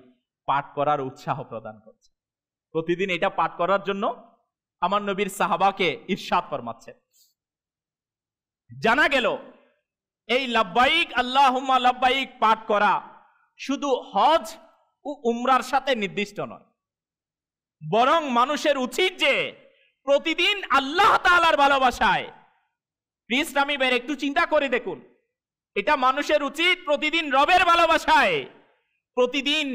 পাঠ করার উৎসাহ প্রদান করছে প্রতিদিন এটা পাঠ করার জন্য আমার নবীর সাহাবাকে ইরশাদ ফরমাচ্ছে জানা গেল এই লাব্বাইক আল্লাহুম্মা লাব্বাইক পাঠ করা শুধু হজ ও উমরার সাথে নির্দিষ্ট নয় বরং মানুষের উচিত যে প্রতিদিন আল্লাহ তালার ভালোবাসায় প্লিজ আমি বের একটু চিন্তা করে দেখুন এটা মানুষের উচিত প্রতিদিন রবের ভালোবাসায় প্রতিদিন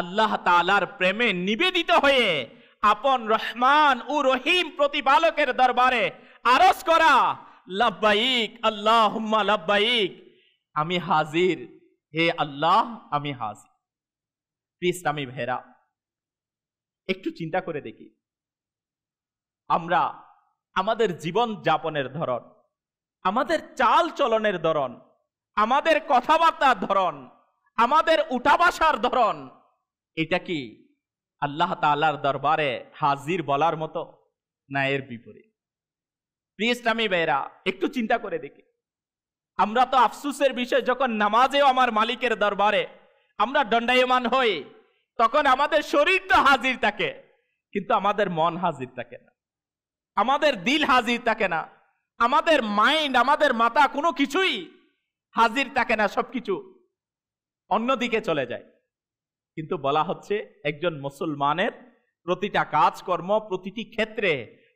আল্লাহ তালার প্রেমে নিবেদিত হয়ে আপন রহমান ও রহিম প্রতিপালকের দরবারে আরস করা লব্বাইক আল্লাহ লব্বাইক আমি হাজির হে আল্লাহ আমি হাজির আমি ভেরা একটু চিন্তা করে দেখি আমরা আমাদের জীবন যাপনের ধরন আমাদের চাল চলনের ধরন আমাদের কথাবার্তার ধরন আমাদের উঠাবাসার ধরন এটা কি আল্লাহ তাল্লাহর দরবারে হাজির বলার মতো না এর বিপরীত প্রিয় ইসলামী বেরা একটু চিন্তা করে দেখি আমরা তো আফসুসের বিষয় যখন নামাজেও আমার মালিকের দরবারে আমরা দণ্ডায়মান হই তখন আমাদের শরীর তো হাজির থাকে কিন্তু আমাদের মন হাজির থাকে না আমাদের দিল হাজির থাকে না আমাদের মাইন্ড আমাদের মাথা কোনো কিছুই হাজির থাকে না সবকিছু অন্যদিকে চলে যায় কিন্তু বলা হচ্ছে একজন মুসলমানের প্রতিটা কাজকর্ম প্রতিটি ক্ষেত্রে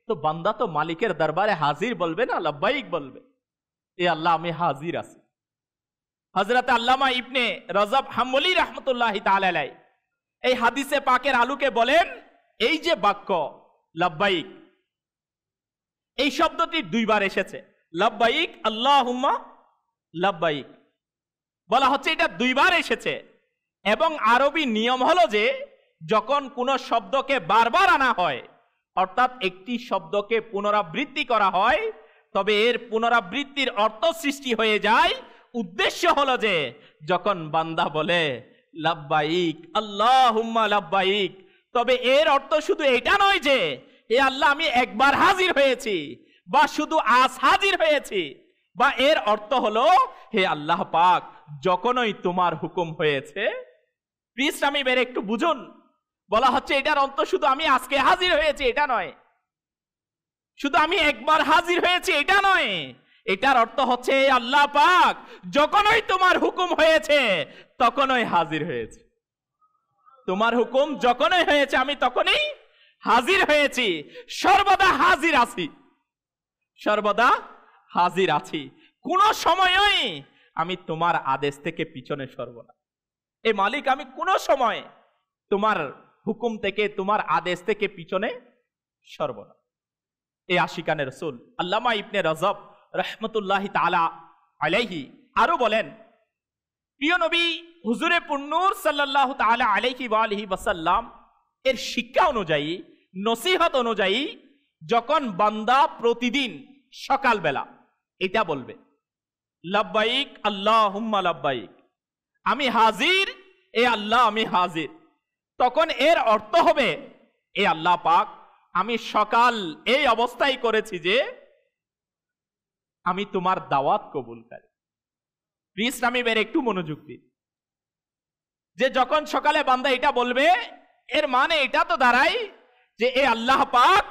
তো বান্দা তো মালিকের দরবারে হাজির বলবে না লব্বাইক বলবে এ আল্লাহ আমি হাজির আছি হজরত আল্লামা ইবনে রজব হামলি রহমতুল্লাহ তালাই এই হাদিসে পাকের আলুকে বলেন এই যে বাক্য লব্বাইক এই শব্দটি দুইবার এসেছে লব্বাইক আল্লাহ লব্বাইক বলা হচ্ছে এটা দুইবার এসেছে এবং আরবি নিয়ম হলো যে যখন কোনো শব্দকে বারবার আনা হয় অর্থাৎ একটি শব্দকে পুনরাবৃত্তি করা হয় তবে এর পুনরাবৃত্তির অর্থ সৃষ্টি হয়ে যায় উদ্দেশ্য হলো যে যখন বান্দা বলে লাব্বাইক আল্লাহ হুম্মা লাব্বাইক তবে এর অর্থ শুধু এটা নয় যে এ আল্লাহ আমি একবার হাজির হয়েছি বা শুধু আজ হাজির হয়েছি বা এর অর্থ হলো হে আল্লাহ পাক যখনই তোমার হুকুম হয়েছে প্রিস্ট আমি বের একটু বুঝুন বলা হচ্ছে এটার অন্ত শুধু আমি আজকে হাজির হয়েছি এটা নয় শুধু আমি একবার হাজির হয়েছি এটা নয় এটার অর্থ হচ্ছে আল্লাহ পাক যখনই তোমার হুকুম হয়েছে তখনই হাজির হয়েছে তোমার হুকুম যখনই হয়েছে আমি তখনই হাজির হয়েছি সর্বদা হাজির আছি সর্বদা হাজির আছি কোনো সময়ই আমি তোমার আদেশ থেকে পিছনে সরব না এ মালিক আমি কোনো সময় তোমার হুকুম থেকে তোমার আদেশ থেকে পিছনে সরব না এ আশিকানে রসুল আল্লামা ইবনে রজব রহমতুল্লাহ তালা আলাইহি আরো বলেন প্রিয় নবী হুজুরে পুন্নুর সাল্লাহ তালা আলাইহি বা আলহি বাসাল্লাম এর শিক্ষা অনুযায়ী নসিহত অনুযায়ী যখন বান্দা প্রতিদিন সকালবেলা এটা বলবে লাব্বাইক আল্লাহ হুম্মা লাব্বাইক আমি হাজির এ আল্লাহ আমি হাজির তখন এর অর্থ হবে এ আল্লাহ পাক আমি সকাল এই অবস্থায় করেছি যে আমি তোমার দাওয়াত কবুল করি ইসলামীবের একটু মনোযোগ দিন যে যখন সকালে বান্দা এটা বলবে এর মানে এটা তো দাঁড়ায় যে এ আল্লাহ পাক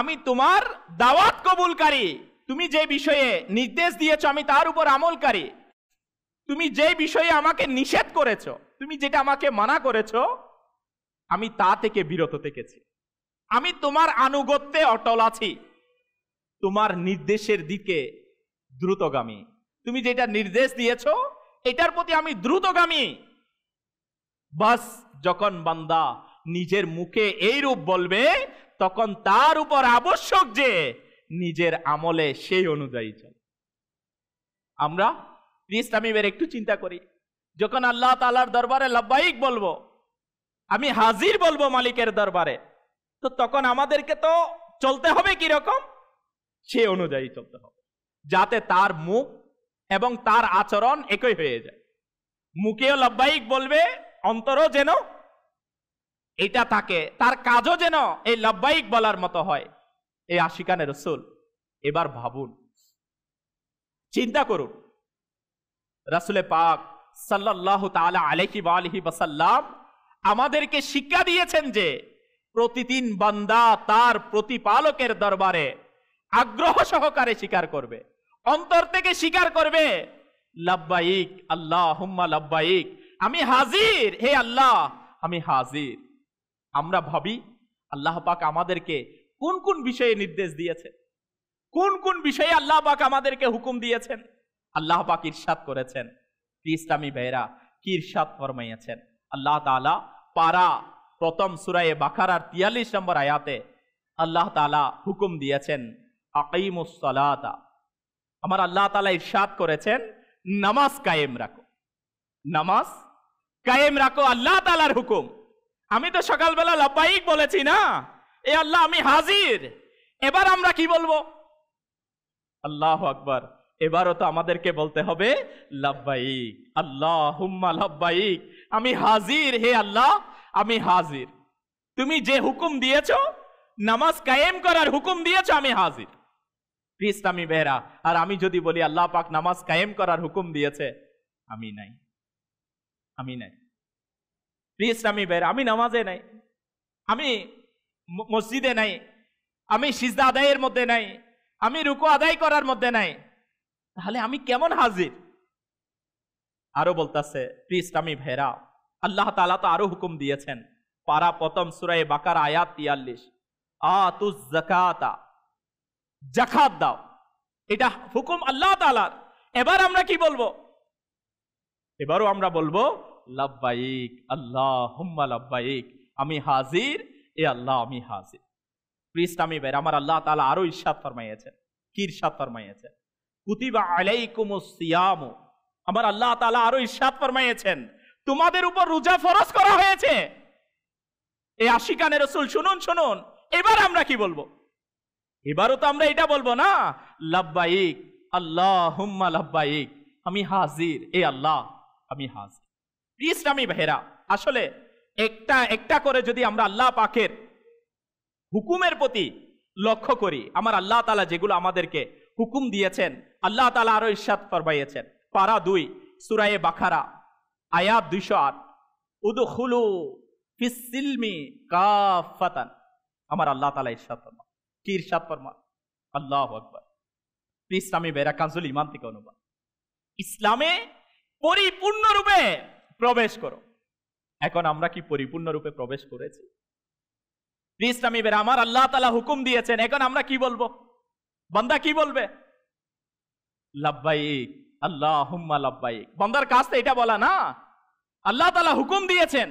আমি তোমার দাওয়াত কবুলকারী তুমি যে বিষয়ে নির্দেশ দিয়েছ আমি তার উপর আমলকারী তুমি যে বিষয়ে আমাকে নিষেধ করেছ তুমি যেটা আমাকে মানা করেছ আমি তা থেকে বিরত থেকেছি আমি তোমার আনুগত্যে অটল আছি তোমার নির্দেশের দিকে দ্রুতগামী তুমি যেটা নির্দেশ দিয়েছ এটার প্রতি আমি দ্রুতগামী বাস যখন বান্দা নিজের মুখে এই রূপ বলবে তখন তার উপর আবশ্যক যে নিজের আমলে সেই অনুযায়ী চলে আমরা রিস্ট এবার একটু চিন্তা করি যখন আল্লাহ তালার দরবারে লব্বাইক বলবো আমি হাজির বলবো মালিকের দরবারে তো তখন আমাদেরকে তো চলতে হবে কি রকম সে অনুযায়ী চলতে হবে যাতে তার মুখ এবং তার আচরণ একই হয়ে যায় মুখেও লব্বাইক বলবে অন্তরও যেন এটা থাকে তার কাজও যেন এই লব্বাইক বলার মতো হয় এই আশিকানের রসুল এবার ভাবুন চিন্তা করুন রাসুলে পাক সাল্লাহ তালা আলহি আলহি বাসাল্লাম আমাদেরকে শিক্ষা দিয়েছেন যে প্রতিদিন বান্দা তার প্রতিপালকের দরবারে আগ্রহ সহকারে স্বীকার করবে অন্তর থেকে স্বীকার করবে লাব্বাইক আল্লাহ হুম্মা লাব্বাইক আমি হাজির হে আল্লাহ আমি হাজির আমরা ভাবি আল্লাহ পাক আমাদেরকে কোন কোন বিষয়ে নির্দেশ দিয়েছে কোন কোন বিষয়ে আল্লাহ পাক আমাদেরকে হুকুম দিয়েছেন আল্লাহ পাক ইরশাদ করেছেন ইসলামী ভাইরা কি ইরশাদ ফরমাইয়াছেন আল্লাহ তালা পারা প্রথম সুরায়ে বাকারার তিয়াল্লিশ নম্বর আয়াতে আল্লাহ তালা হুকুম দিয়েছেন আকিমুসলাতা আমার আল্লাহ তালা ইরশাদ করেছেন নামাজ কায়েম রাখো নামাজ কায়েম রাখো আল্লাহ তালার হুকুম আমি তো সকালবেলা লাব্বাইক বলেছি না এ আল্লাহ আমি হাজির এবার আমরা কি বলবো আল্লাহ আকবার এবারও তো আমাদেরকে বলতে হবে লাভবাইক আল্লাহ হুম্মা লাভবাইক আমি হাজির হে আল্লাহ আমি হাজির তুমি যে হুকুম দিয়েছ নামাজ কায়েম করার হুকুম দিয়েছ আমি হাজির ইসলামী বেহরা আর আমি যদি বলি আল্লাহ পাক নামাজ কায়েম করার হুকুম দিয়েছে আমি নাই আমি নাই ইসলামী বেহরা আমি নামাজে নাই আমি মসজিদে নাই আমি সিজদা আদায়ের মধ্যে নাই আমি রুকু আদায় করার মধ্যে নাই তাহলে আমি কেমন হাজির আরো বলতেছে আমি ভেরা আল্লাহ তালা তো আরো হুকুম দিয়েছেন পারা প্রথম সুরায় বাকার আয়াত তিয়াল্লিশ আ তু জাকাতা জাকাত দাও এটা হুকুম আল্লাহ তালার এবার আমরা কি বলবো এবারও আমরা বলবো লাব্বাইক আল্লাহ হুম্মা লাব্বাইক আমি হাজির এ আল্লাহ আমি হাজির প্লিজ আমি বের আমার আল্লাহ তালা আরো ঈর্ষাদ ফরমাইয়াছেন কীর্ষাদ ফরমাইয়াছেন কুতিবা আলাইকুমুসিয়াম আমার আল্লাহ তালা আরো ইরশাদ ফরমাইয়েছেন তোমাদের উপর রোজা ফরজ করা হয়েছে এই আশিকানের রসুল শুনুন শুনুন এবার আমরা কি বলবো এবারও তো আমরা এটা বলবো না লাব্বাইক আল্লাহ হুম্মা লাব্বাইক আমি হাজির এ আল্লাহ আমি হাজির আমি ভেরা আসলে একটা একটা করে যদি আমরা আল্লাহ পাকের হুকুমের প্রতি লক্ষ্য করি আমার আল্লাহ তালা যেগুলো আমাদেরকে হুকুম দিয়েছেন আল্লাহ তালা আরো ইস্বাদ ফরমাইয়েছেন পারা দুই সুরায়ে বাখারা আয়াত দুইশো আট হুলু ফিসমি কাফাতান আমার আল্লাহ তালা ইরশাদ ফরমা কি ইরশাদ ফরমা আল্লাহ আকবর ইসলামী বেরা কাঞ্জুল ইমান থেকে অনুবাদ ইসলামে পরিপূর্ণরূপে প্রবেশ করো এখন আমরা কি পরিপূর্ণরূপে প্রবেশ করেছি ইসলামী বেরা আমার আল্লাহ তালা হুকুম দিয়েছেন এখন আমরা কি বলবো বান্দা কি বলবে লাব্বাইক আল্লাহ হুম্মা বন্দার কাজ তো এটা বলা না আল্লাহ তালা হুকুম দিয়েছেন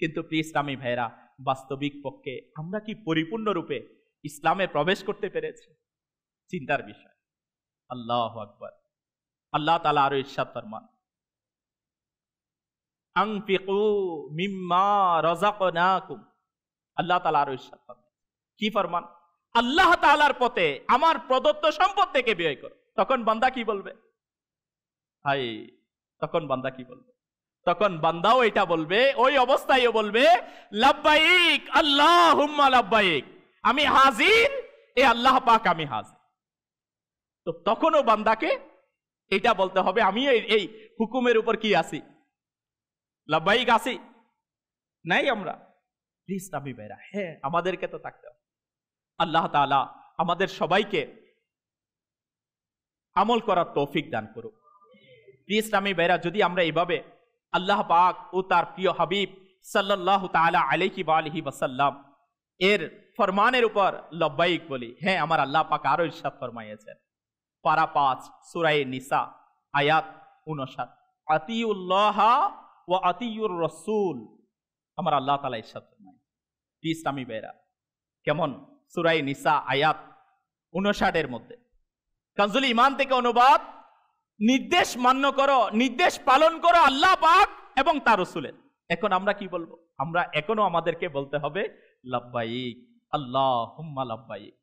কিন্তু ভাইরা বাস্তবিক পক্ষে আমরা কি পরিপূর্ণরূপে ইসলামে প্রবেশ করতে পেরেছি চিন্তার বিষয় আল্লাহ আকবর আল্লাহ তালা আরো ফরমান আল্লাহ তাআলা আরো ফরমান কি ফরমান আল্লাহ পথে আমার প্রদত্ত সম্পদ থেকে ব্যয় করো তখন বান্দা কি বলবে হাই তখন বান্দা কি বলবে তখন বান্দাও এটা বলবে ওই অবস্থায় বলবে লাভবাইক আল্লাহ হুম্মা লাভবাইক আমি হাজির এ আল্লাহ পাক আমি হাজির তো তখনও বান্দাকে এটা বলতে হবে আমি এই হুকুমের উপর কি আসি লাব্বাইক আসি নাই আমরা প্লিজ আমি বেড়া হ্যাঁ আমাদেরকে তো থাকতে হবে আল্লাহ তালা আমাদের সবাইকে আমল করার তৌফিক দান করুক প্রিয় ইসলামী বেরা যদি আমরা এভাবে আল্লাহ পাক ও তার প্রিয় হাবিব সাল্লাহ তালা আলহি বা আলহি বাসাল্লাম এর ফরমানের উপর লব্বাইক বলি হ্যাঁ আমার আল্লাহ পাক আরও ইরশাদ ফরমাইয়েছেন পারা পাঁচ সুরাই নিসা আয়াত উনষাট আতিউল্লাহ ও আতিউর রসুল আমার আল্লাহ তালা ইরশাদ ফরমাই ইসলামী বেরা কেমন সুরাই নিসা আয়াত উনষাটের মধ্যে কাঞ্জুল ইমান থেকে অনুবাদ নির্দেশ মান্য করো নির্দেশ পালন করো আল্লাহ পাক এবং তার রসুলের এখন আমরা কি বলবো আমরা এখনো আমাদেরকে বলতে হবে লাভবাইক আল্লাহ হুম্মা লাভবাইক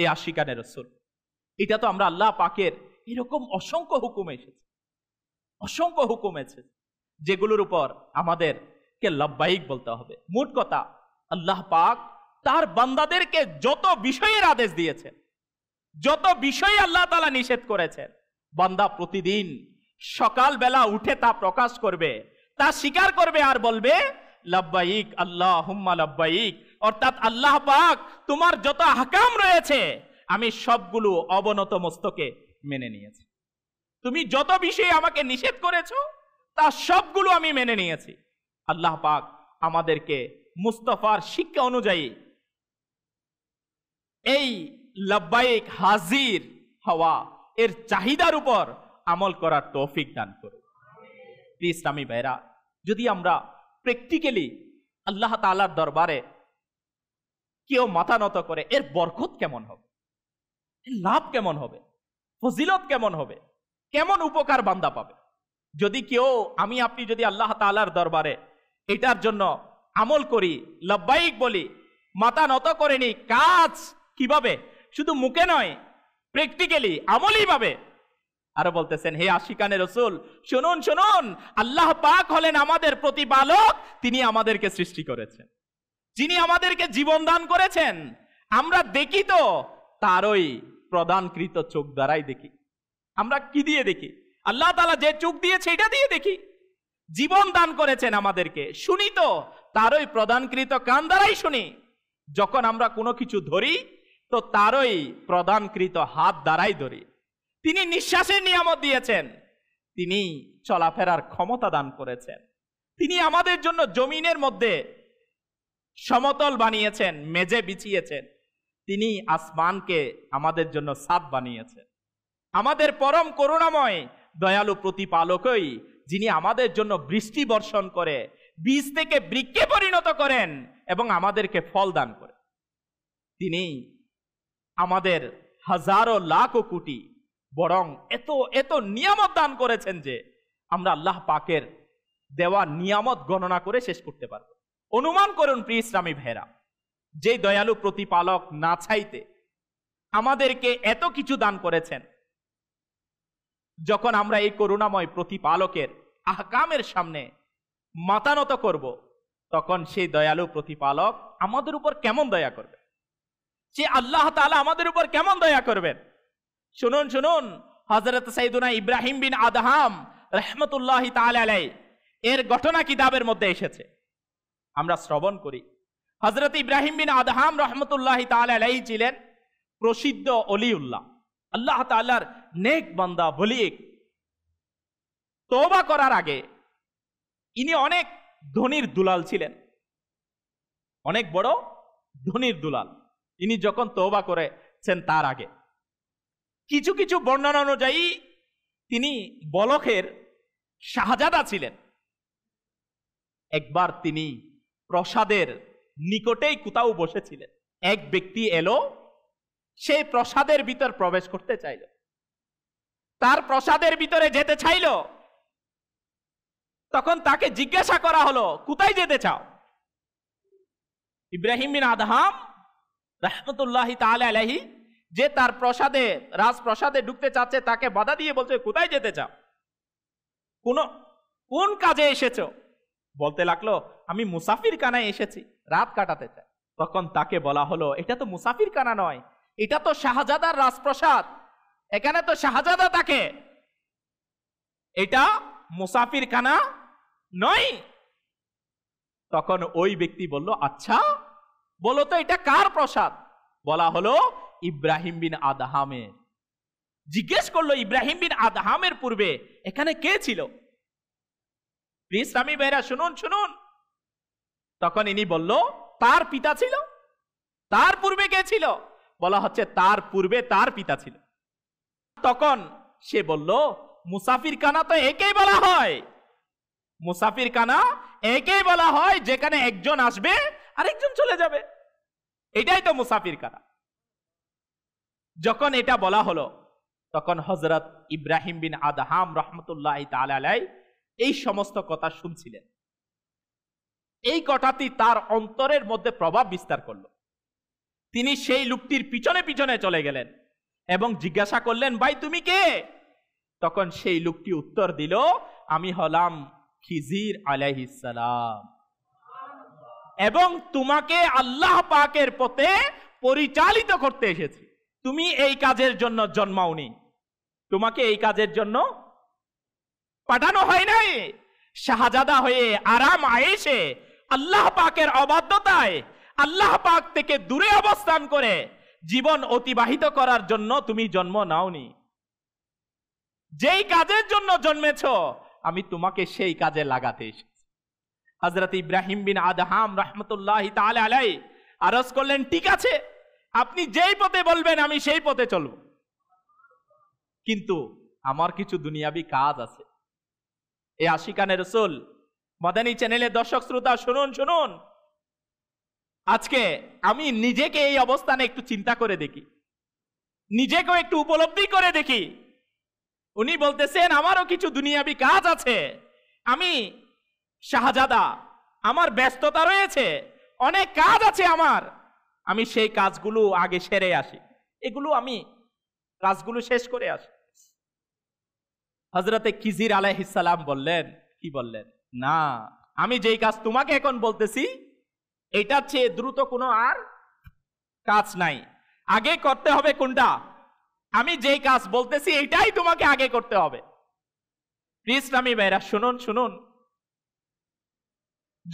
এই আশিকানের রসুল এটা তো আমরা আল্লাহ পাকের এরকম অসংখ্য হুকুম এসেছে অসংখ্য হুকুম আছে যেগুলোর উপর আমাদেরকে লাব্বাইক বলতে হবে মোট কথা আল্লাহ পাক তার বান্দাদেরকে যত বিষয়ের আদেশ দিয়েছেন যত বিষয় আল্লাহ তালা নিষেধ করেছেন বান্দা প্রতিদিন সকালবেলা উঠে তা প্রকাশ করবে তা স্বীকার করবে আর বলবে লব্বাইক আল্লাহ হুম্মা লব্বাইক অর্থাৎ আল্লাহ পাক তোমার যত হাকাম রয়েছে আমি সবগুলো অবনত মস্তকে মেনে নিয়েছি তুমি যত বিষয়ে আমাকে নিষেধ করেছ তা সবগুলো আমি মেনে নিয়েছি আল্লাহ পাক আমাদেরকে মুস্তফার শিক্ষা অনুযায়ী এই লাব্বাইক হাজির হওয়া এর চাহিদার উপর আমল করার তৌফিক দান করুন ইসলামী ভাইরা যদি আমরা প্র্যাকটিক্যালি আল্লাহ তালার দরবারে কেউ মাথা নত করে এর বরকত কেমন হবে লাভ কেমন হবে ফজিলত কেমন হবে কেমন উপকার বান্দা পাবে যদি কেউ আমি আপনি যদি আল্লাহ তালার দরবারে এটার জন্য আমল করি লব্বাইক বলি মাথা নত করেনি কাজ কিভাবে শুধু মুখে নয় প্র্যাকটিক্যালি ভাবে আরো বলতেছেন হে আশিকানে রসুল শুনুন শুনুন আল্লাহ পাক হলেন আমাদের প্রতিপালক তিনি আমাদেরকে সৃষ্টি করেছেন যিনি আমাদেরকে জীবন দান করেছেন আমরা দেখি তো তারই প্রদানকৃত চোখ দ্বারাই দেখি আমরা কি দিয়ে দেখি আল্লাহ তালা যে চোখ দিয়েছে এটা দিয়ে দেখি জীবন দান করেছেন আমাদেরকে শুনি তো তারই প্রদানকৃত কান দ্বারাই শুনি যখন আমরা কোনো কিছু ধরি তো তারই প্রদানকৃত হাত দ্বারাই ধরি তিনি নিঃশ্বাসের নিয়ামত দিয়েছেন তিনি চলাফেরার ক্ষমতা দান করেছেন তিনি আমাদের জন্য জমিনের মধ্যে সমতল বানিয়েছেন মেজে বিছিয়েছেন তিনি আসমানকে আমাদের জন্য সাপ বানিয়েছেন আমাদের পরম করুণাময় দয়ালু প্রতিপালকই যিনি আমাদের জন্য বৃষ্টি বর্ষণ করে বীজ থেকে বৃক্ষে পরিণত করেন এবং আমাদেরকে ফল দান করেন তিনি আমাদের হাজারো লাখ কোটি বরং এত এত নিয়ামত দান করেছেন যে আমরা আল্লাহ পাকের দেওয়া নিয়ামত গণনা করে শেষ করতে পারব অনুমান করুন প্রিয় ইসলামী ভেরা যে দয়ালু প্রতিপালক না চাইতে আমাদেরকে এত কিছু দান করেছেন যখন আমরা এই করুণাময় প্রতিপালকের আহকামের সামনে মাতানত করব তখন সেই দয়ালু প্রতিপালক আমাদের উপর কেমন দয়া করবে যে আল্লাহ তালা আমাদের উপর কেমন দয়া করবেন শুনুন শুনুন হজরত সাইদুনা ইব্রাহিম বিন আদহাম রহমতুল্লাহ তালাই এর ঘটনা কিতাবের মধ্যে এসেছে আমরা শ্রবণ করি হজরত ইব্রাহিম বিন আদহাম রহমতুল্লাহ তালাই ছিলেন প্রসিদ্ধ অলিউল্লাহ আল্লাহ তাল্লার নেক বন্দা বলিক তোবা করার আগে ইনি অনেক ধনির দুলাল ছিলেন অনেক বড় ধনির দুলাল ইনি যখন তৌবা করেছেন তার আগে কিছু কিছু বর্ণনা অনুযায়ী তিনি বলখের শাহজাদা ছিলেন একবার তিনি প্রসাদের নিকটেই কোথাও বসেছিলেন এক ব্যক্তি এলো সেই প্রসাদের ভিতর প্রবেশ করতে চাইল তার প্রসাদের ভিতরে যেতে চাইল তখন তাকে জিজ্ঞাসা করা হলো কোথায় যেতে চাও ইব্রাহিম বিন আদহাম রাহমতুল্লাহি তাহলে আলাহি যে তার প্রসাদে রাজপ্রসাদে ঢুকতে চাচ্ছে তাকে বাধা দিয়ে বলছে কোথায় যেতে চাও কোন কোন কাজে এসেছ বলতে লাগলো আমি মুসাফির কানায় এসেছি রাত কাটাতে চাই তখন তাকে বলা হলো এটা তো মুসাফির কানা নয় এটা তো শাহজাদার রাজপ্রসাদ এখানে তো শাহজাদা তাকে এটা মুসাফির কানা নয় তখন ওই ব্যক্তি বলল আচ্ছা বলো তো এটা কার প্রসাদ বলা হলো ইব্রাহিম বিন আদহামের জিজ্ঞেস করলো ইব্রাহিম বিন আদহামের পূর্বে এখানে কে ছিল ইসলামী ভাইরা শুনুন শুনুন তখন ইনি বলল তার পিতা ছিল তার পূর্বে কে ছিল বলা হচ্ছে তার পূর্বে তার পিতা ছিল তখন সে বলল মুসাফির কানা তো একেই বলা হয় মুসাফির কানা একেই বলা হয় যেখানে একজন আসবে আরেকজন চলে যাবে এটাই তো মুসাফির কারা যখন এটা বলা হলো তখন হজরত ইব্রাহিম বিন আদহাম রহমতুল্লাহ তালাই এই সমস্ত কথা শুনছিলেন এই কথাটি তার অন্তরের মধ্যে প্রভাব বিস্তার করল তিনি সেই লোকটির পিছনে পিছনে চলে গেলেন এবং জিজ্ঞাসা করলেন ভাই তুমি কে তখন সেই লোকটি উত্তর দিল আমি হলাম খিজির আলাইহিসালাম এবং তোমাকে আল্লাহ পাকের পথে পরিচালিত করতে এসেছি তুমি এই কাজের জন্য জন্মাওনি তোমাকে এই কাজের জন্য পাঠানো হয় নাই শাহজাদা হয়ে আরাম আয়েসে আল্লাহ পাকের অবাধ্যতায় আল্লাহ পাক থেকে দূরে অবস্থান করে জীবন অতিবাহিত করার জন্য তুমি জন্ম নাওনি যেই কাজের জন্য জন্মেছ আমি তোমাকে সেই কাজে লাগাতে এসে হজরত ইব্রাহিম বিন আদহাম রহমতুল্লাহ তালে আলাই আরজ করলেন ঠিক আছে আপনি যেই পথে বলবেন আমি সেই পথে চলব কিন্তু আমার কিছু দুনিয়াবি কাজ আছে এ আশিকানে রসুল মাদানী চ্যানেলে দর্শক শ্রোতা শুনুন শুনুন আজকে আমি নিজেকে এই অবস্থানে একটু চিন্তা করে দেখি নিজেকেও একটু উপলব্ধি করে দেখি উনি বলতেছেন আমারও কিছু দুনিয়াবি কাজ আছে আমি শাহজাদা আমার ব্যস্ততা রয়েছে অনেক কাজ আছে আমার আমি সেই কাজগুলো আগে সেরে আসি এগুলো আমি কাজগুলো শেষ করে আসি হজরতে খিজির আলাইহিসাল্লাম বললেন কি বললেন না আমি যেই কাজ তোমাকে এখন বলতেছি এটার চেয়ে দ্রুত কোনো আর কাজ নাই আগে করতে হবে কোনটা আমি যেই কাজ বলতেছি এটাই তোমাকে আগে করতে হবে প্লিজ আমি ভাইরা শুনুন শুনুন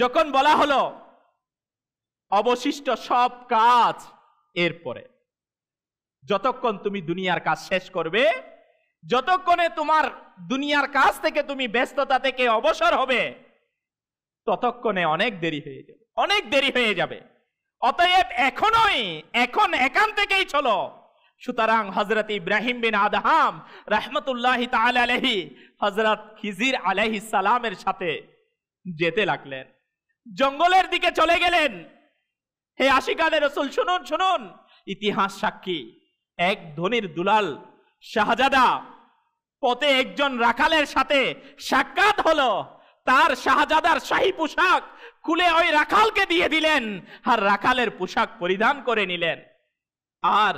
যখন বলা হলো অবশিষ্ট সব কাজ এরপরে যতক্ষণ তুমি দুনিয়ার কাজ শেষ করবে যতক্ষণে তোমার দুনিয়ার কাজ থেকে তুমি ব্যস্ততা থেকে অবসর হবে ততক্ষণে অনেক দেরি হয়ে যাবে অনেক দেরি হয়ে যাবে অতএব এখনই এখন একান থেকেই চলো সুতরাং হজরত ইব্রাহিম বিন আদহাম রহমতুল্লাহ তাল আলহি হজরত খিজির আলহি সালামের সাথে যেতে লাগলেন জঙ্গলের দিকে চলে গেলেন হে আশিকালে রসুল শুনুন শুনুন ইতিহাস সাক্ষী এক ধনির দুলাল শাহজাদা পথে একজন রাখালের সাথে সাক্ষাৎ হলো তার শাহজাদার শাহী পোশাক খুলে ওই রাখালকে দিয়ে দিলেন আর রাখালের পোশাক পরিধান করে নিলেন আর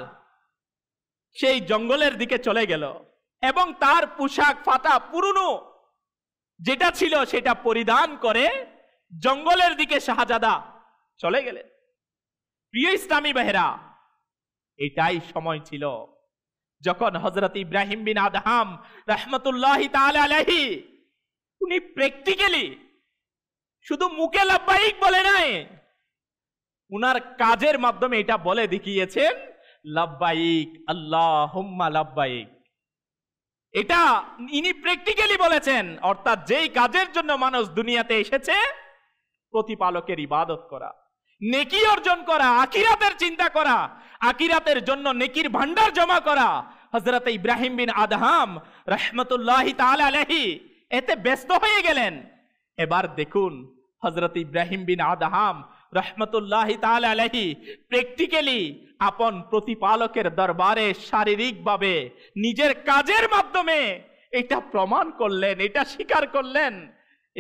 সেই জঙ্গলের দিকে চলে গেল এবং তার পোশাক ফাটা পুরনো যেটা ছিল সেটা পরিধান করে জঙ্গলের দিকে শাহজাদা চলে গেলেন প্রিয় ইসলামী বেহরা এটাই সময় ছিল যখন হজরত ইব্রাহিম বিন আদহাম রহমতুল্লাহ আলহি উনি প্র্যাকটিক্যালি শুধু মুখে লাভবাহিক বলে নাই উনার কাজের মাধ্যমে এটা বলে দেখিয়েছেন লাভবাহিক আল্লাহ হুম্মা লাভবাহিক এটা ইনি প্র্যাকটিক্যালি বলেছেন অর্থাৎ যেই কাজের জন্য মানুষ দুনিয়াতে এসেছে প্রতিপালকের ইবাদত করা নেকি অর্জন করা আকিরাতের চিন্তা করা আকিরাতের জন্য নেকির ভান্ডার জমা করা হজরত ইব্রাহিম বিন আদহাম রহমতুল্লাহ আলাহি এতে ব্যস্ত হয়ে গেলেন এবার দেখুন হজরত ইব্রাহিম বিন আদহাম রহমতুল্লাহ আলাহি প্র্যাকটিক্যালি আপন প্রতিপালকের দরবারে শারীরিকভাবে নিজের কাজের মাধ্যমে এটা প্রমাণ করলেন এটা স্বীকার করলেন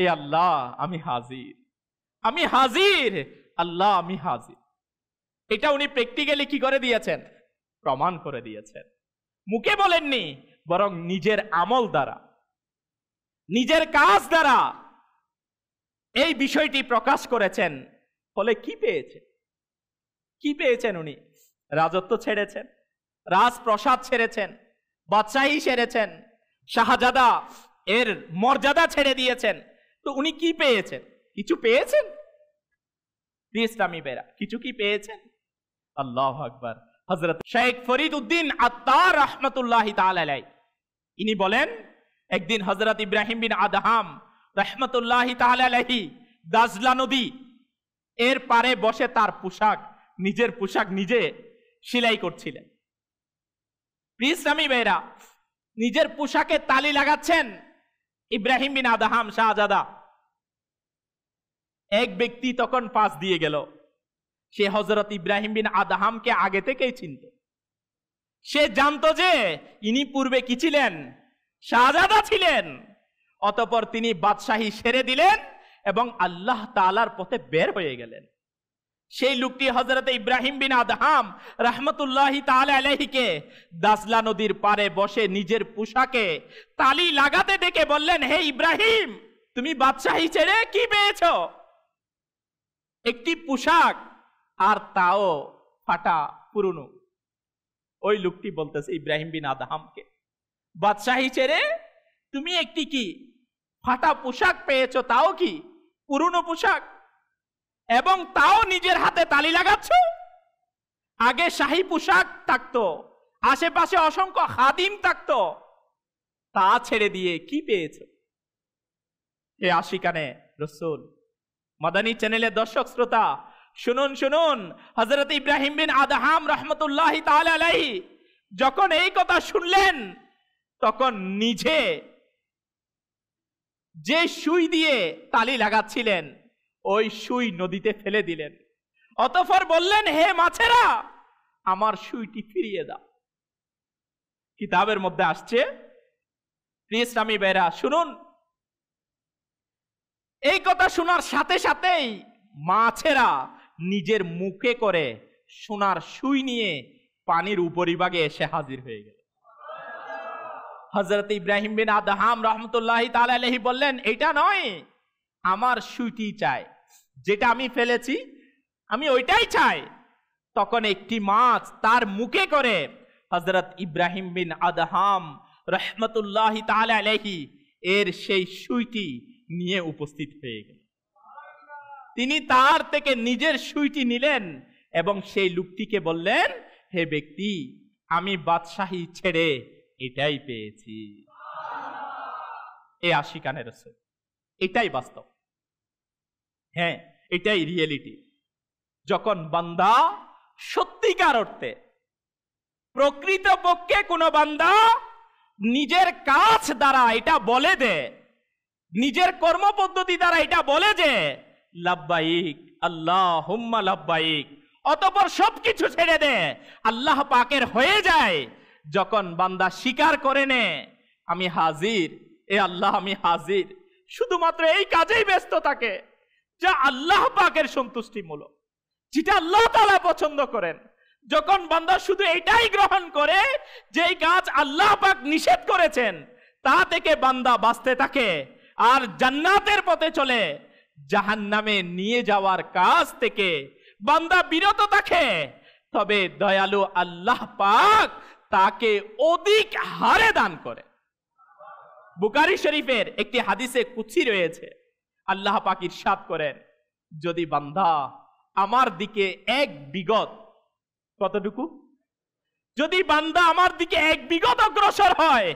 এ আল্লাহ আমি হাজির আমি হাজির আল্লাহ আমি হাজির এটা উনি প্র্যাকটিক্যালি কি করে দিয়েছেন প্রমাণ করে দিয়েছেন মুখে বলেননি বরং নিজের আমল দ্বারা নিজের কাজ দ্বারা এই বিষয়টি প্রকাশ করেছেন ফলে কি পেয়েছে কি পেয়েছেন উনি রাজত্ব ছেড়েছেন রাজপ্রসাদ ছেড়েছেন বাদশাহী ছেড়েছেন শাহজাদা এর মর্যাদা ছেড়ে দিয়েছেন তো উনি কি পেয়েছেন কিছু পেয়েছেন প্রিয় ইসলামী বেরা কিছু কি পেয়েছেন আল্লাহ আকবর হজরত শেখ ফরিদ উদ্দিন আত্মার রহমতুল্লাহ তালাই ইনি বলেন একদিন হজরত ইব্রাহিম বিন আদহাম রহমতুল্লাহ তালাহি দাজলা নদী এর পারে বসে তার পোশাক নিজের পোশাক নিজে সেলাই করছিলেন প্রিয় বেরা নিজের পোশাকে তালি লাগাচ্ছেন ইব্রাহিম বিন আদহাম শাহজাদা এক ব্যক্তি তখন পাশ দিয়ে গেল সে হজরত ইব্রাহিম বিন আদহামকে আগে থেকেই চিনত সে জানতো যে ইনি পূর্বে কি ছিলেন শাহজাদা ছিলেন অতপর তিনি বাদশাহী সেরে দিলেন এবং আল্লাহ তালার পথে বের হয়ে গেলেন সেই লোকটি হজরত ইব্রাহিম বিন আদহাম রাহমতুল্লাহি তাহলে আলহিকে দাসলা নদীর পারে বসে নিজের পোশাকে তালি লাগাতে ডেকে বললেন হে ইব্রাহিম তুমি বাদশাহী ছেড়ে কি পেয়েছো একটি পোশাক আর তাও ফাটা পুরনো ওই লোকটি বলতেছে ইব্রাহিম বিন আদহামকে বাদশাহী ছেড়ে তুমি একটি কি ফাটা পোশাক পেয়েছ তাও কি পুরনো পোশাক এবং তাও নিজের হাতে তালি লাগাচ্ছ আগে শাহী পোশাক থাকতো আশেপাশে অসংখ্য হাদিম থাকতো তা ছেড়ে দিয়ে কি পেয়েছ এ আশিকানে রসুল মাদানী চ্যানেলের দর্শক শ্রোতা শুনুন শুনুন হজরত ইব্রাহিম বিন আদহাম রহমতুল্লাহ আলাই যখন এই কথা শুনলেন তখন নিজে যে সুই দিয়ে তালি লাগাচ্ছিলেন ওই সুই নদীতে ফেলে দিলেন অতফর বললেন হে মাছেরা আমার সুইটি ফিরিয়ে দাও কিতাবের মধ্যে আসছে প্রিয় স্বামী বেরা শুনুন এই কথা শোনার সাথে সাথেই মাছেরা নিজের মুখে করে সোনার সুই নিয়ে পানির উপরিভাগে এসে হাজির হয়ে গেল হজরত ইব্রাহিম বিন আদহাম রহমতুল্লাহ তালাহি বললেন এটা নয় আমার সুইটি চাই যেটা আমি ফেলেছি আমি ওইটাই চাই তখন একটি মাছ তার মুখে করে হজরত ইব্রাহিম বিন আদহাম রহমতুল্লাহ তালাহি এর সেই সুইটি নিয়ে উপস্থিত হয়ে গেল তিনি তার থেকে নিজের সুইটি নিলেন এবং সেই লোকটিকে বললেন হে ব্যক্তি আমি বাদশাহী ছেড়ে এটাই পেয়েছি এ আশি কানের এটাই বাস্তব হ্যাঁ এটাই রিয়েলিটি যখন বান্দা সত্যিকার অর্থে প্রকৃত পক্ষে কোনো বান্দা নিজের কাজ দ্বারা এটা বলে দেয় নিজের কর্মপদ্ধতি দ্বারা এটা বলে যে লাব্বাইক আল্লাহ হুম্মা লাব্বাইক অতপর সবকিছু ছেড়ে দে আল্লাহ পাকের হয়ে যায় যখন বান্দা স্বীকার করে নে আমি হাজির এ আল্লাহ আমি হাজির শুধুমাত্র এই কাজেই ব্যস্ত থাকে যা আল্লাহ পাকের সন্তুষ্টিমূলক যেটা আল্লাহ তালা পছন্দ করেন যখন বান্দা শুধু এটাই গ্রহণ করে যে কাজ আল্লাহ পাক নিষেধ করেছেন তা থেকে বান্দা বাঁচতে থাকে আর জান্নাতের পথে চলে জাহান নামে নিয়ে যাওয়ার কাজ থেকে বান্দা বিরত থাকে তবে দয়ালু আল্লাহ পাক তাকে অধিক হারে দান করে বুকারি শরীফের একটি হাদিসে কুচি রয়েছে আল্লাহ পাক ইরশাদ করেন যদি বান্দা আমার দিকে এক বিগত কতটুকু যদি বান্দা আমার দিকে এক বিগত অগ্রসর হয়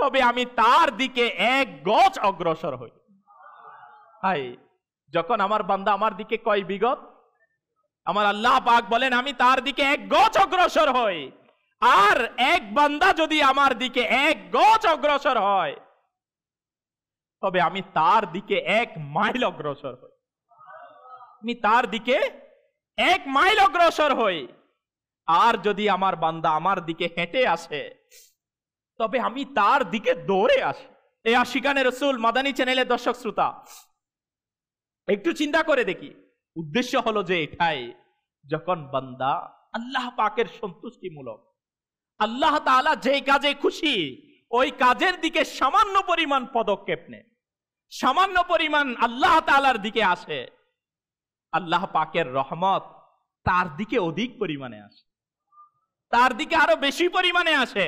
তবে আমি তার দিকে এক গছ অগ্রসর হই হাই যখন আমার বান্দা আমার দিকে কয় বিগত আমার আল্লাহ পাক বলেন আমি তার দিকে এক গছ অগ্রসর হই আর এক বান্দা যদি আমার দিকে এক গছ অগ্রসর হয় তবে আমি তার দিকে এক মাইল অগ্রসর হই আমি তার দিকে এক মাইল অগ্রসর হই আর যদি আমার বান্দা আমার দিকে হেঁটে আসে তবে আমি তার দিকে দৌড়ে আসি এই আশিকানের রসুল মাদানী চ্যানেলের দর্শক শ্রোতা একটু চিন্তা করে দেখি উদ্দেশ্য হলো যে এটাই যখন বান্দা আল্লাহ পাকের সন্তুষ্টিমূলক আল্লাহ তালা যে কাজে খুশি ওই কাজের দিকে সামান্য পরিমাণ পদক্ষেপ নেয় সামান্য পরিমাণ আল্লাহ তালার দিকে আসে আল্লাহ পাকের রহমত তার দিকে অধিক পরিমাণে আসে তার দিকে আরো বেশি পরিমাণে আসে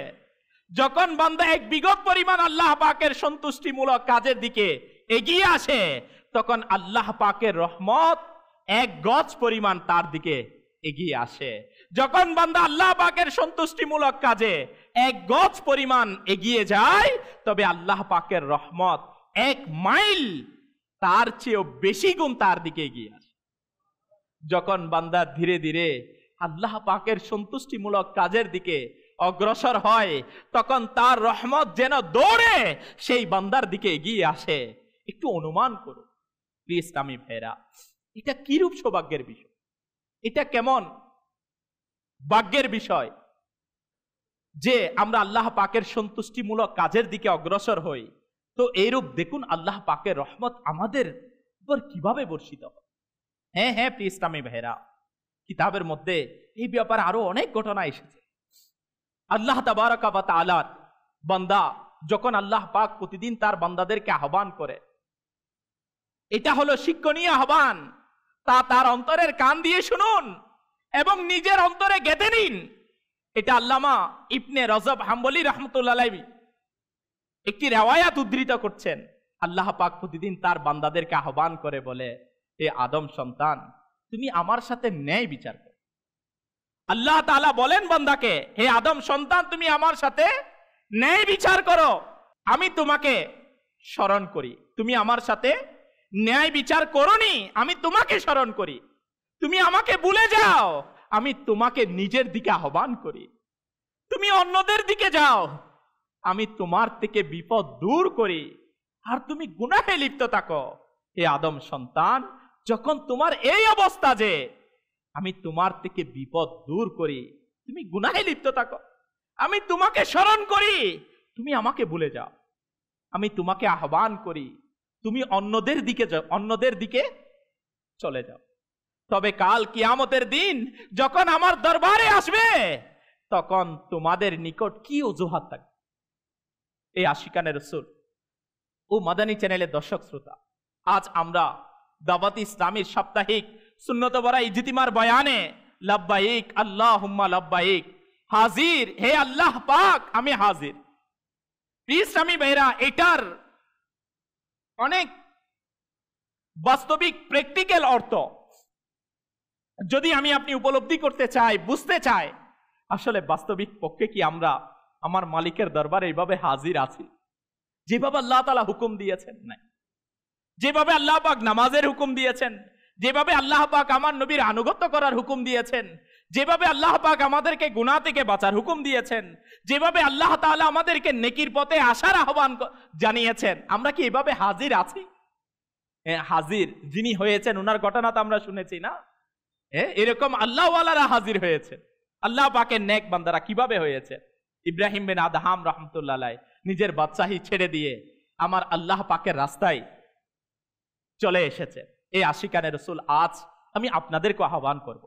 যখন বান্দা এক বিগত পরিমাণ আল্লাহ পাকের সন্তুষ্টিমূলক কাজের দিকে এগিয়ে আসে তখন আল্লাহ পাকের রহমত এক গজ পরিমাণ তার দিকে এগিয়ে আসে যখন বান্দা আল্লাহ পাকের সন্তুষ্টিমূলক কাজে এক গজ পরিমাণ এগিয়ে যায় তবে আল্লাহ পাকের রহমত এক মাইল তার চেয়েও বেশি গুণ তার দিকে এগিয়ে আসে যখন বান্দা ধীরে ধীরে আল্লাহ পাকের সন্তুষ্টিমূলক কাজের দিকে অগ্রসর হয় তখন তার রহমত যেন দৌড়ে সেই বান্দার দিকে এগিয়ে আসে একটু অনুমান করো প্লিজ আমি ভেরা এটা কিরূপ সৌভাগ্যের বিষয় এটা কেমন ভাগ্যের বিষয় যে আমরা আল্লাহ পাকের সন্তুষ্টিমূলক কাজের দিকে অগ্রসর হই তো এইরূপ দেখুন আল্লাহ পাকের রহমত আমাদের উপর কিভাবে বর্ষিত হয় হ্যাঁ হ্যাঁ প্লিজ আমি ভেরা কিতাবের মধ্যে এই ব্যাপারে আরো অনেক ঘটনা এসেছে আল্লাহ তাবারকা বা তালার বান্দা যখন আল্লাহ পাক প্রতিদিন তার বান্দাদেরকে আহ্বান করে এটা হলো শিক্ষণীয় আহ্বান তা তার অন্তরের কান দিয়ে শুনুন এবং নিজের অন্তরে গেঁথে নিন এটা আল্লামা ইবনে রজব হাম্বলি রহমতুল্লাহ একটি রেওয়ায়াত উদ্ধৃত করছেন আল্লাহ পাক প্রতিদিন তার বান্দাদেরকে আহ্বান করে বলে এ আদম সন্তান তুমি আমার সাথে ন্যায় বিচার কর আল্লাহ তালা বলেন বন্দাকে হে আদম সন্তান তুমি আমার সাথে ন্যায় বিচার করো আমি তোমাকে স্মরণ করি তুমি আমার সাথে ন্যায় বিচার করনি আমি তোমাকে স্মরণ করি তুমি আমাকে ভুলে যাও আমি তোমাকে নিজের দিকে আহ্বান করি তুমি অন্যদের দিকে যাও আমি তোমার থেকে বিপদ দূর করি আর তুমি গুনাহে লিপ্ত থাকো হে আদম সন্তান যখন তোমার এই অবস্থা যে আমি তোমার থেকে বিপদ দূর করি তুমি গুনাহে লিপ্ত থাকো আমি তোমাকে স্মরণ করি তুমি আমাকে ভুলে যাও আমি তোমাকে আহ্বান করি তুমি অন্যদের দিকে যাও অন্যদের দিকে চলে যাও তবে কাল কিয়ামতের দিন যখন আমার দরবারে আসবে তখন তোমাদের নিকট কি অজুহাত থাকবে এই আশিকানের সুর ও মাদানী চ্যানেলের দর্শক শ্রোতা আজ আমরা দাবাতি ইসলামীর সাপ্তাহিক সুন্নত বরা ইজতিমার বয়ানে লাব্বাইক আল্লাহ হুম্মা লাব্বাইক হাজির হে আল্লাহ পাক আমি হাজির আমি বেহরা এটার অনেক বাস্তবিক প্র্যাকটিক্যাল অর্থ যদি আমি আপনি উপলব্ধি করতে চাই বুঝতে চাই আসলে বাস্তবিক পক্ষে কি আমরা আমার মালিকের দরবারে এইভাবে হাজির আছি যেভাবে আল্লাহ তালা হুকুম দিয়েছেন না যেভাবে আল্লাহ পাক নামাজের হুকুম দিয়েছেন যেভাবে আল্লাহ পাক আমার নবীর আনুগত্য করার হুকুম দিয়েছেন যেভাবে আল্লাহ পাক আমাদেরকে গুণা থেকে বাঁচার হুকুম দিয়েছেন যেভাবে আল্লাহ তাআলা আমাদেরকে নেকির পথে আসার আহ্বান জানিয়েছেন আমরা কি এভাবে হাজির আছি হ্যাঁ হাজির যিনি হয়েছেন ওনার ঘটনা তো আমরা শুনেছি না হ্যাঁ এরকম আল্লাহওয়ালারা হাজির হয়েছে আল্লাহ পাকের নেক বান্দারা কিভাবে হয়েছে ইব্রাহিম বিন আদহাম রহমতুল্লাহ নিজের বাদশাহী ছেড়ে দিয়ে আমার আল্লাহ পাকের রাস্তায় চলে এসেছে এই আশিকানে রসুল আজ আমি আপনাদেরকে আহ্বান করব।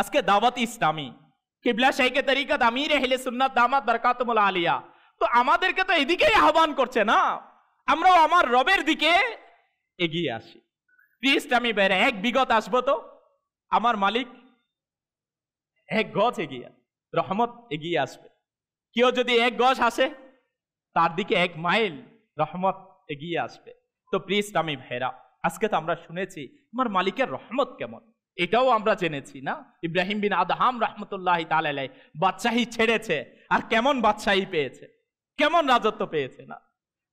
আজকে দাওয়াত ইসলামী কিবলা শাহকে তরিকত আমির হেলে সুন্নাত দামাত বরকাতমুল আলিয়া তো আমাদেরকে তো এদিকেই আহ্বান করছে না আমরাও আমার রবের দিকে এগিয়ে আসি ইসলামী আমি বাইরে এক বিগত আসব তো আমার মালিক এক গজ এগিয়ে রহমত এগিয়ে আসবে কেউ যদি এক গজ আসে তার দিকে এক মাইল রহমত এগিয়ে আসবে তো প্লিজ আমি ভেরা আজকে তো আমরা শুনেছি আমার মালিকের রহমত কেমন এটাও আমরা জেনেছি না ইব্রাহিম বিন আদহাম রহমতুল্লাহ তালাই বাদশাহী ছেড়েছে আর কেমন বাদশাহী পেয়েছে কেমন রাজত্ব পেয়েছে না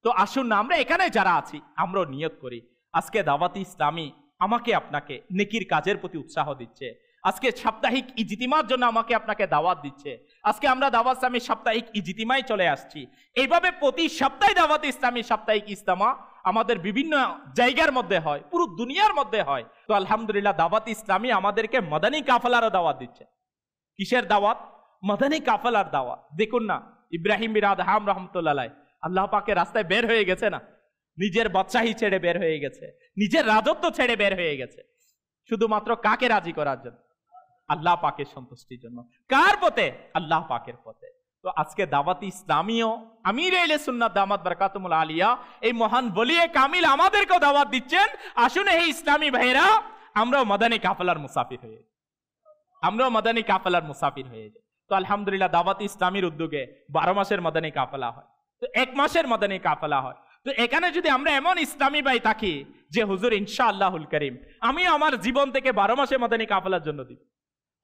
তো আসুন না আমরা এখানে যারা আছি আমরাও নিয়োগ করি আজকে দাওয়াতি ইসলামী আমাকে আপনাকে নেকির কাজের প্রতি উৎসাহ দিচ্ছে আজকে সাপ্তাহিক ইজিতিমার জন্য আমাকে আপনাকে দাওয়াত দিচ্ছে আজকে আমরা দাওয়াত ইসলামী সাপ্তাহিক ইজিতিমায় চলে আসছি এইভাবে প্রতি সপ্তাহে দাওয়াত ইসলামী সাপ্তাহিক ইস্তামা আমাদের বিভিন্ন জায়গার মধ্যে হয় পুরো দুনিয়ার মধ্যে হয় তো আলহামদুলিল্লাহ দাওয়াত ইসলামী আমাদেরকে মাদানী কাফলারও দাওয়াত দিচ্ছে কিসের দাওয়াত মাদানী কাফলার দাওয়াত দেখুন না ইব্রাহিম বিরাদ হাম রহমতুল্লাহ আল্লাহ পাকে রাস্তায় বের হয়ে গেছে না নিজের বাদশাহী ছেড়ে বের হয়ে গেছে নিজের রাজত্ব ছেড়ে বের হয়ে গেছে শুধুমাত্র কাকে রাজি করার জন্য আল্লাহ পাকের সন্তুষ্টির জন্য কার পথে আল্লাহ পাকের পথে তো আজকে দাওয়াতি ইসলামীয় আমির এলে সুন্নাত দামাত বরকাতুমুল আলিয়া এই মহান বলিয়ে কামিল আমাদেরকেও দাওয়াত দিচ্ছেন আসুন এই ইসলামী ভাইরা আমরাও মাদানী কাফলার মুসাফির হয়ে আমরাও মাদানী কাফলার মুসাফির হয়ে যাই তো আলহামদুলিল্লাহ দাওয়াতি ইসলামীর উদ্যোগে বারো মাসের মাদানী কাফলা হয় তো এক মাসের মাদানী কাফলা হয় তো এখানে যদি আমরা এমন ইসলামী ভাই থাকি যে হুজুর ইনশা আল্লাহুল করিম আমি আমার জীবন থেকে বারো মাসের মাদানী কাফলার জন্য দিই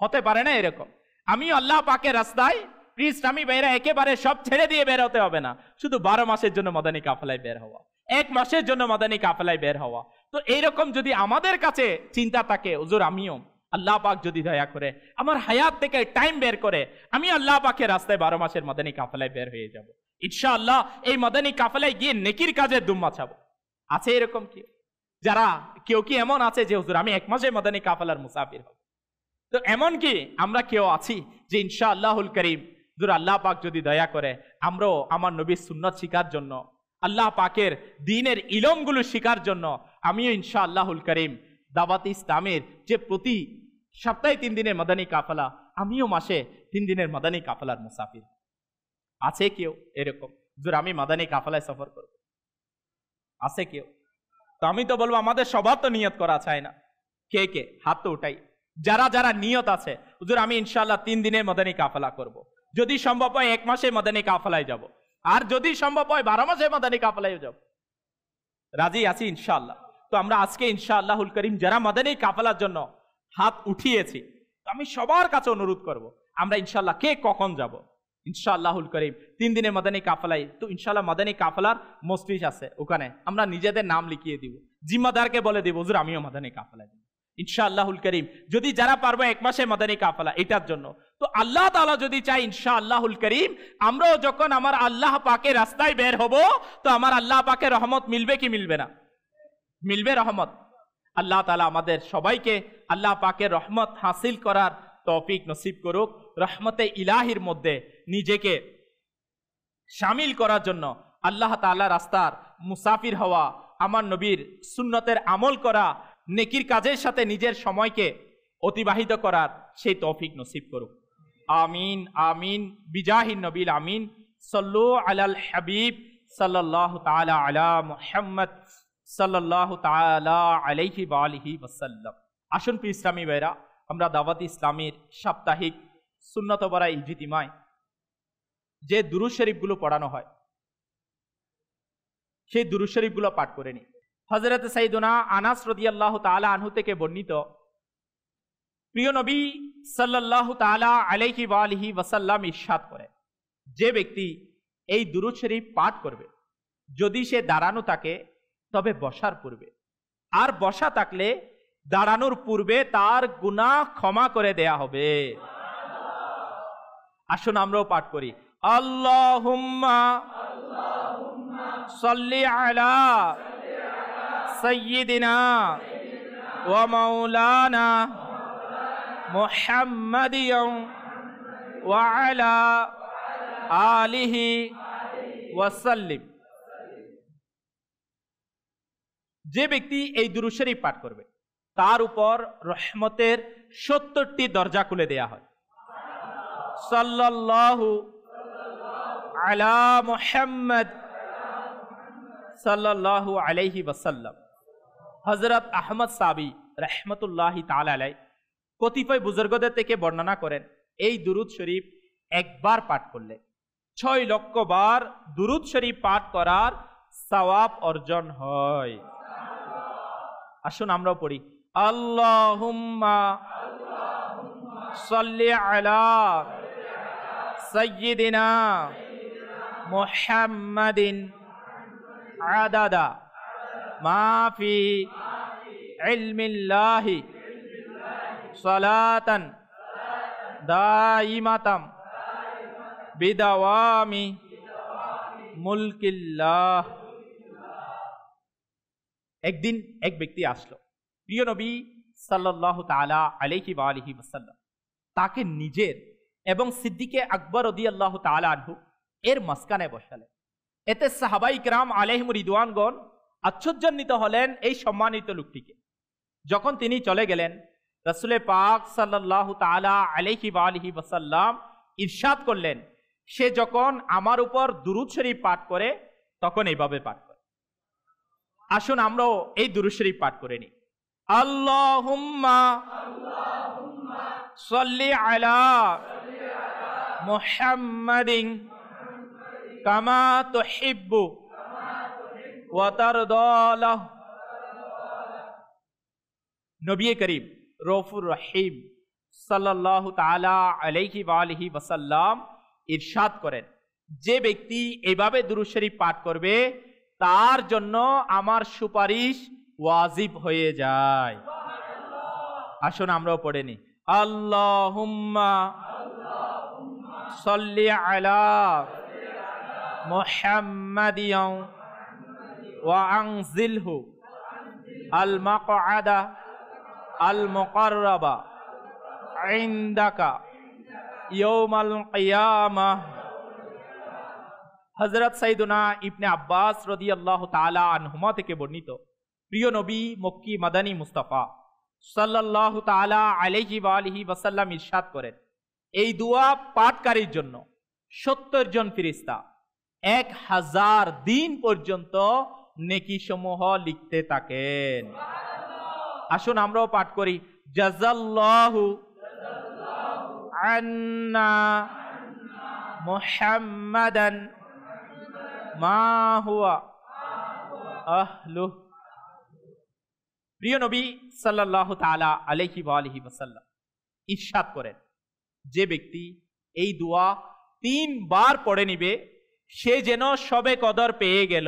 হতে পারে না এরকম আমি আল্লাহ পাকে রাস্তায় প্রিস্ট আমি বেরা একেবারে সব ছেড়ে দিয়ে বের হতে হবে না শুধু বারো মাসের জন্য মাদানী কাফলায় বের হওয়া এক মাসের জন্য মাদানী কাফলায় বের হওয়া তো এইরকম যদি আমাদের কাছে চিন্তা থাকে ওজোর আমিও আল্লাহ পাক যদি দয়া করে আমার হায়াত থেকে টাইম বের করে আমি আল্লাহ পাকে রাস্তায় বারো মাসের মাদানী কাফলায় বের হয়ে যাব ইচ্ছা আল্লাহ এই মাদানী কাফলায় গিয়ে নেকির কাজে দুম্মা ছাবো আছে এরকম কি যারা কেউ কি এমন আছে যে হুজুর আমি এক মাসে মাদানী কাফলার মুসাফির হবো তো এমনকি আমরা কেউ আছি যে ইনশা আল্লাহুল করিম দূর আল্লাহ পাক যদি দয়া করে আমরাও আমার নবীর সুন্নত শিকার জন্য আল্লাহ পাকের দিনের ইলমগুলো শিকার জন্য আমিও ইনশা আল্লাহুল করিম দাবাত ইসলামের যে প্রতি সপ্তাহে তিন দিনের মাদানী কাফালা আমিও মাসে তিন দিনের মাদানী কাফালার মুসাফির আছে কেউ এরকম জোর আমি মাদানী কাফালায় সফর করব আছে কেউ তো আমি তো বলবো আমাদের সবার তো নিয়ত করা চায় না কে কে হাত তো উঠাই যারা যারা নিয়ত আছে হুজুর আমি ইনশাল্লাহ তিন দিনের মদানী কাফলা করব। যদি সম্ভব হয় এক মাসে মদানী কাফলায় যাব। আর যদি সম্ভব হয় বারো মাসে মদানী কাফলায় যাব রাজি আছি ইনশাল্লাহ তো আমরা আজকে ইনশাআল্লাহুল করিম যারা মাদানী কাফলার জন্য হাত উঠিয়েছি আমি সবার কাছে অনুরোধ করব। আমরা ইনশাল্লাহ কে কখন যাব। ইনশাআল্লাহুল করিম তিন দিনের মাদানী কাফলাই তো ইনশাল্লাহ মাদানী কাফলার মস্তিষ আছে ওখানে আমরা নিজেদের নাম লিখিয়ে দিব জিম্মাদারকে বলে দিব হুজুর আমিও মাদানী কাফলাই ইনশাআল্লাহুল করিম যদি যারা পারবো এক মাসে মাদানী কাফালা এটার জন্য তো আল্লাহ তালা যদি চাই আল্লাহুল করিম আমরাও যখন আমার আল্লাহ পাকে রাস্তায় বের হব তো আমার আল্লাহ পাকে রহমত মিলবে কি মিলবে না মিলবে রহমত আল্লাহ তালা আমাদের সবাইকে আল্লাহ পাকে রহমত হাসিল করার তফিক নসিব করুক রহমতে ইলাহির মধ্যে নিজেকে সামিল করার জন্য আল্লাহ তালা রাস্তার মুসাফির হওয়া আমার নবীর সুন্নতের আমল করা নেকির কাজের সাথে নিজের সময়কে অতিবাহিত করার সেই তৌফিক নসিব করুক আমিন আমিন বিজাহিন নবীল আমিন সল্লু আলাল হাবিব সাল্লাহ তালা আলা মোহাম্মদ সাল্লাহ তালা আলাইহি বা আলহি ওসাল্লাম আসুন পি ইসলামী ভাইরা আমরা দাওয়াত ইসলামের সাপ্তাহিক সুন্নতবরা ইজিতিমায় যে দুরু শরীফগুলো পড়ানো হয় সেই দুরু শরীফগুলো পাঠ করে নিই হজরত সাইদুনা আনাস রদিয়াল্লাহ তালা আনহু থেকে বর্ণিত প্রিয় নবী সাল্লাহ তালা আলহি আলহি ওয়াসাল্লাম ইসাদ করে যে ব্যক্তি এই দুরুদ শরীফ পাঠ করবে যদি সে দাঁড়ানো থাকে তবে বসার পূর্বে আর বসা থাকলে দাঁড়ানোর পূর্বে তার গুণা ক্ষমা করে দেয়া হবে আসুন আমরাও পাঠ করি আল্লাহ সাল্লি আলা سيدنا ومولانا محمد وعلى آله وسلم যে ব্যক্তি এই দুরুশরী পাঠ করবে তার উপর রহমতের সত্তরটি দরজা খুলে দেয়া হয় সাল্লাহু আলা মোহাম্মদ সাল্লাল্লাহু আলাইহি ওয়াসাল্লাম হজরত আহমদ সাবি রহমতুল্লাহ তালাই কতিপয় বুজুর্গদের থেকে বর্ণনা করেন এই দুরুদ শরীফ একবার পাঠ করলে ছয় লক্ষ বার দুরুদ শরীফ পাঠ করার সওয়াব অর্জন হয় আসুন আমরাও পড়ি আল্লাহ আলা সাইয়্যিদিনা মুহাম্মাদিন আদাদা মাফি ইলমিল্লাহি সলাতন দাইমাতাম বিদাওয়ামি মুলকিল্লাহ একদিন এক ব্যক্তি আসলো প্রিয় নবী সাল্লাহ তালা আলহি বা আলহি ওসাল্লাম তাকে নিজের এবং সিদ্দিকে আকবর অদি আল্লাহ তালা আনহু এর মাসকানে বসালেন এতে সাহাবাই গ্রাম আলহিম রিদওয়ানগণ আশ্চর্যান্বিত হলেন এই সম্মানিত লোকটিকে যখন তিনি চলে গেলেন রসুলে পাক সাল্লাহ তালা আলহি বা আলহি বাসাল্লাম ইরশাদ করলেন সে যখন আমার উপর দুরুৎসরী শরীফ পাঠ করে তখন এইভাবে পাঠ করে আসুন আমরাও এই দুরুৎসরী পাঠ করে নিই আল্লাহুম্মা সল্লি আলা মুহাম্মাদিন কামা নবী করিম রফুর রহিম সাল্লাহ তালা আলহি আলহি ইরশাদ করেন যে ব্যক্তি এভাবে দুরুশরী পাঠ করবে তার জন্য আমার সুপারিশ ওয়াজিব হয়ে যায় আসুন আমরাও পড়েনি আল্লাহ আল্লাহুম্মা সল্লি আলা মোহাম্মদিয়া وأنزله আল المقرب عندك يوم القيامة হজরত সাইদুনা ইবনে আব্বাস রদি আল্লাহ তালা আনহুমা থেকে বর্ণিত প্রিয় নবী মক্কি মাদানী মুস্তাফা সাল্লাহ তালা আলহি আলহি বাসাল্লাম ইরশাদ করেন এই দুয়া পাঠকারীর জন্য সত্তর জন ফিরিস্তা এক হাজার দিন পর্যন্ত নেকি সমূহ লিখতে থাকেন আসুন আমরাও পাঠ করি জাজাল্লাহু আন্না মুহাম্মাদান মা হুয়া আহলু প্রিয় নবী সাল্লাহ তালা আলহি আলহি বাসাল্লাম ইস্বাদ করেন যে ব্যক্তি এই দোয়া তিনবার পড়ে নিবে সে যেন সবে কদর পেয়ে গেল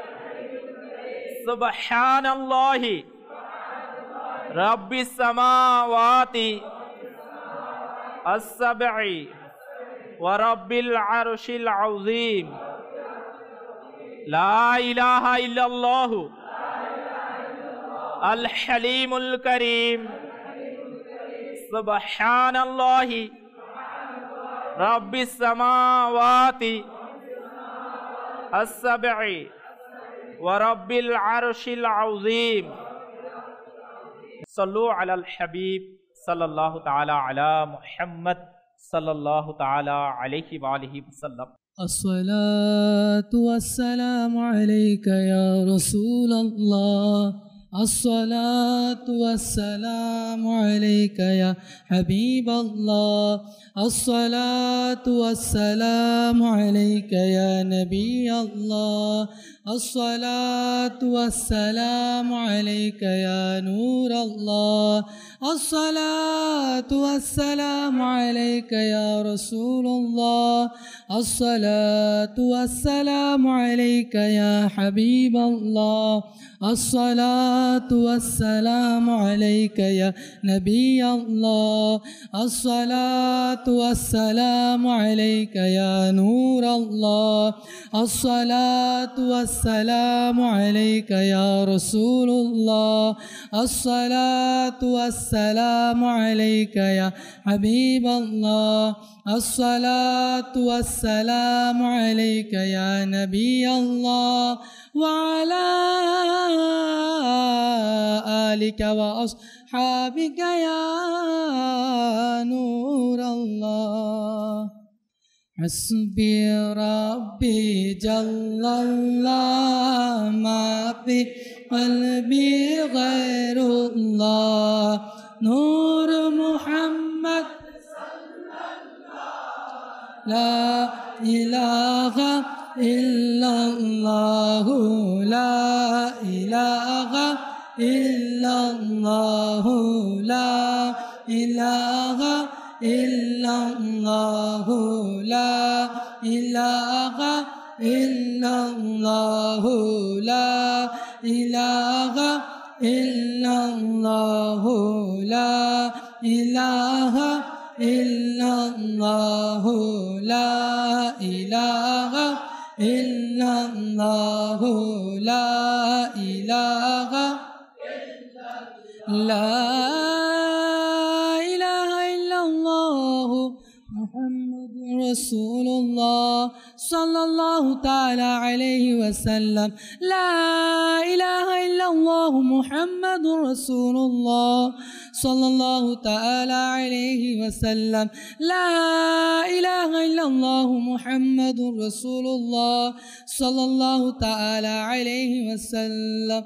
سبحان الله رب السماوات السبع ورب العرش العظيم لا إله إلا الله الحليم الكريم سبحان الله رب السماوات السبع ورب العرش العظيم صلوا على الحبيب صلى الله تعالى على محمد صلى الله تعالى عليه وآله وسلم الصلاة والسلام عليك يا رسول الله الصلاة والسلام عليك يا حبيب الله الصلاة والسلام عليك يا نبي الله الصلاة والسلام عليك يا نور الله الصلاة والسلام عليك يا رسول الله الصلاة والسلام عليك يا حبيب الله الصلاة والسلام عليك يا نبي الله الصلاة والسلام عليك يا نور الله الصلاة والسلام عليك يا رسول الله الصلاة والسلام السلام عليك يا حبيب الله الصلاة والسلام عليك يا نبي الله وعلى آلك وأصحابك يا نور الله حسبي ربي جل الله ما في قلبي غير الله نور محمد لا إله إلا الله لا إله إلا الله لا إله إلا الله لا إله إلا الله لا إله إلا الله لا إله إلا الله لا إله إلا الله لا إله لا إله إلا الله محمد رسول الله صلى الله تعالى عليه وسلم لا إله إلا الله محمد رسول الله صلى الله تعالى عليه وسلم لا إله إلا الله محمد رسول الله صلى الله تعالى عليه وسلم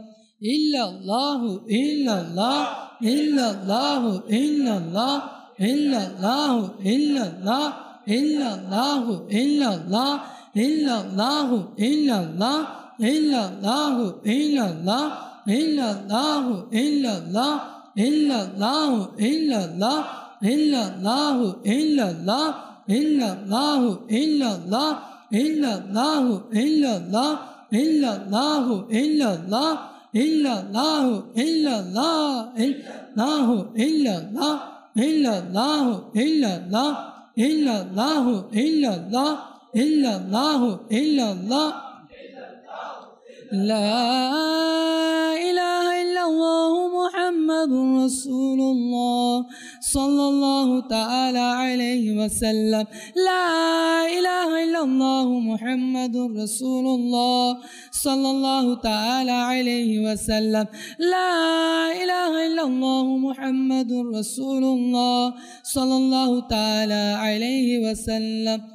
إلا الله إلا الله إلا الله إلا الله إلا الله إلا الله إلا الله إلا الله illallahu illallah illallahu illallah illallahu illallah illallahu illallah illallahu illallah illallahu illallah illallahu illallah illallahu illallah illallahu illallah illallahu illallah illallahu illallah illallahu illallah Illallah, إلا الله إلا الله لا إله إلا الله محمد رسول الله صلى الله تعالى عليه وسلم لا إله إلا الله محمد رسول الله صلى الله تعالى عليه وسلم لا إله إلا الله محمد رسول الله صلى الله تعالى عليه وسلم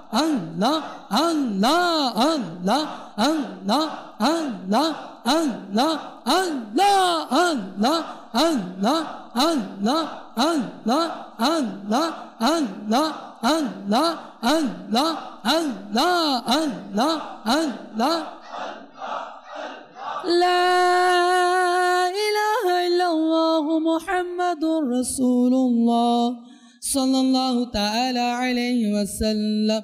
أن لا أن لا أن لا أن لا أن لا أن لا أن لا أن لا أن لا أن لا أن لا أن لا أن لا أن لا أن لا أن لا لا إله إلا الله محمد رسول الله صلى الله تعالى عليه وسلم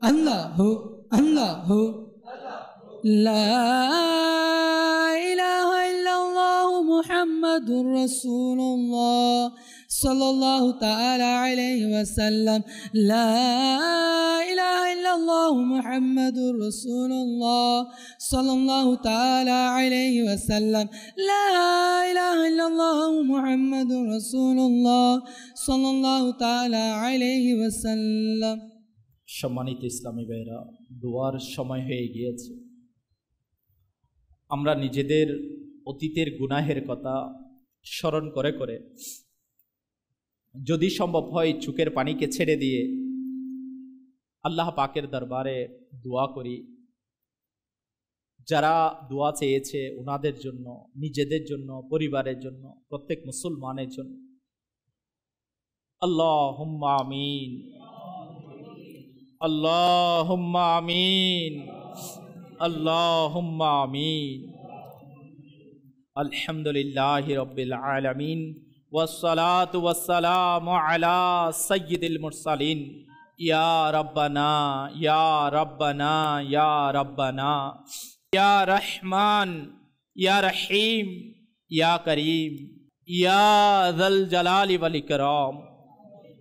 الله الله لا إله إلا الله محمد رسول الله صلى الله تعالى عليه وسلم لا إله إلا الله محمد رسول الله صلى الله تعالى عليه وسلم لا إله إلا الله محمد رسول الله صلى الله تعالى عليه وسلم সম্মানিত ইসলামী ভাইরা দোয়ার সময় হয়ে গিয়েছে আমরা নিজেদের অতীতের গুনাহের কথা স্মরণ করে করে যদি সম্ভব হয় চুকের পানিকে ছেড়ে দিয়ে আল্লাহ পাকের দরবারে দোয়া করি যারা দোয়া চেয়েছে ওনাদের জন্য নিজেদের জন্য পরিবারের জন্য প্রত্যেক মুসলমানের জন্য আল্লাহ আমিন اللہم آمین اللہم آمین الحمدللہ رب العالمین والصلاة والسلام على سید المرسلین یا ربنا یا ربنا یا ربنا یا رحمان یا رحیم یا کریم یا ذل جلال والاکرام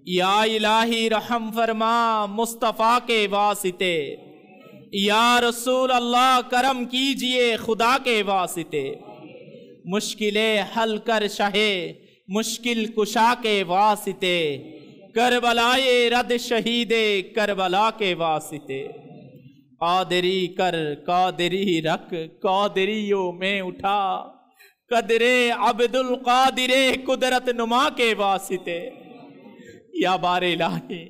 یا الہی رحم فرما مصطفیٰ کے واسطے یا رسول اللہ کرم کیجئے خدا کے واسطے مشکلیں حل کر شہے مشکل کشا کے واسطے کربلائے رد شہیدے کربلا کے واسطے قادری کر قادری رکھ قادریوں میں اٹھا قدرے عبد القادر قدرت نما کے واسطے ইয়াবার লাহে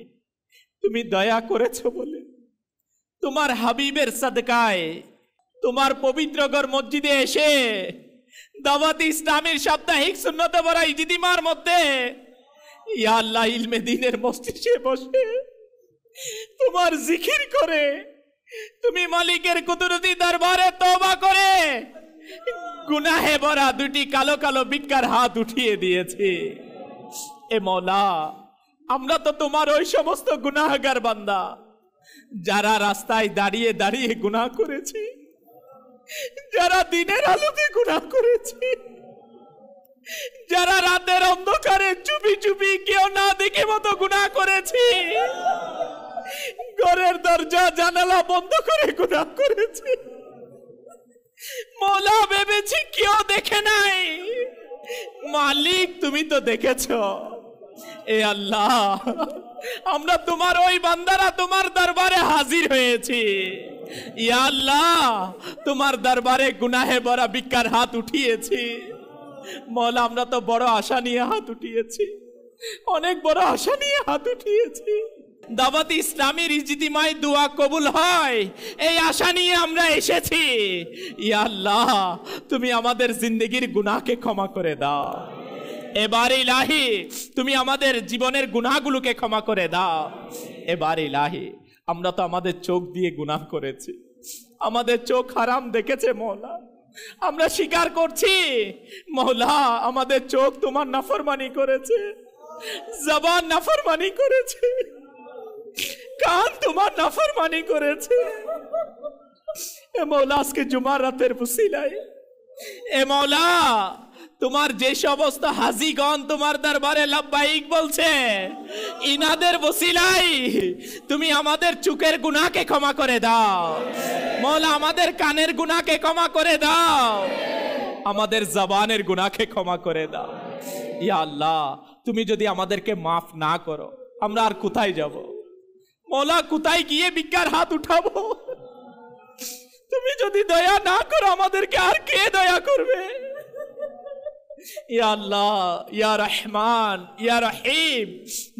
তুমি দয়া করেছ বলে তোমার হাবিবের সাদকায় তোমার পবিত্রগর মসজিদে এসে দাওয়াত ইসলামের সাপ্তাহিক সুন্নত বরা দিদিমার মধ্যে ইয়া আল্লাহ ইলমে দিনের মস্তিষ্কে বসে তোমার জিকির করে তুমি মালিকের কুদরতি দরবারে তওবা করে গুনাহে ভরা দুটি কালো কালো বিজ্ঞার হাত উঠিয়ে দিয়েছে এ মলা আমরা তো তোমার ওই সমস্ত গুনাহগার বান্দা যারা রাস্তায় দাঁড়িয়ে দাঁড়িয়ে গুণা করেছি যারা দিনের আলোতে গুণা করেছি যারা রাতের অন্ধকারে চুপি চুপি কেউ না দেখে মতো গুণা করেছি ঘরের দরজা জানালা বন্ধ করে গুণা করেছি মোলা ভেবেছি কেউ দেখে নাই মালিক তুমি তো দেখেছো এ আল্লাহ আমরা তোমার ওই বান্দারা তোমার দরবারে হাজির হয়েছি ইয়া আল্লাহ তোমার দরবারে গুনাহে বড় বিকার হাত উঠিয়েছি মল আমরা তো বড় আশা নিয়ে হাত উঠিয়েছি অনেক বড় আশা নিয়ে হাত উঠিয়েছি দাবাতি ইসলামের ইজিতিমায় দোয়া কবুল হয় এই আশা নিয়ে আমরা এসেছি ইয়া আল্লাহ তুমি আমাদের জিন্দগির গুনাহকে ক্ষমা করে দাও এবার ইলাহি তুমি আমাদের জীবনের গুনাহগুলোকে ক্ষমা করে দাও এবার ইলাহি আমরা তো আমাদের চোখ দিয়ে গুনাহ করেছি আমাদের চোখ হারাম দেখেছে মৌলা আমরা স্বীকার করছি মৌলা আমাদের চোখ তোমার নাফরমানি করেছে জবান নাফরমানি করেছে কান তোমার নাফরমানি করেছে এ মৌলা আজকে জুমার রাতের বুসিলায় এ মৌলা তোমার যে সমস্ত হাজিগণ তোমার দরবারে লাভবাহিক বলছে ইনাদের বসিলাই তুমি আমাদের চুকের গুণাকে ক্ষমা করে দাও মৌলা আমাদের কানের গুণাকে ক্ষমা করে দাও আমাদের জবানের গুণাকে ক্ষমা করে দাও ইয়া আল্লাহ তুমি যদি আমাদেরকে মাফ না করো আমরা আর কোথায় যাব মৌলা কোথায় গিয়ে বিজ্ঞার হাত উঠাবো তুমি যদি দয়া না করো আমাদেরকে আর কে দয়া করবে ইয়া আল্লাহ ইয়া রহমান ইয়া রহিম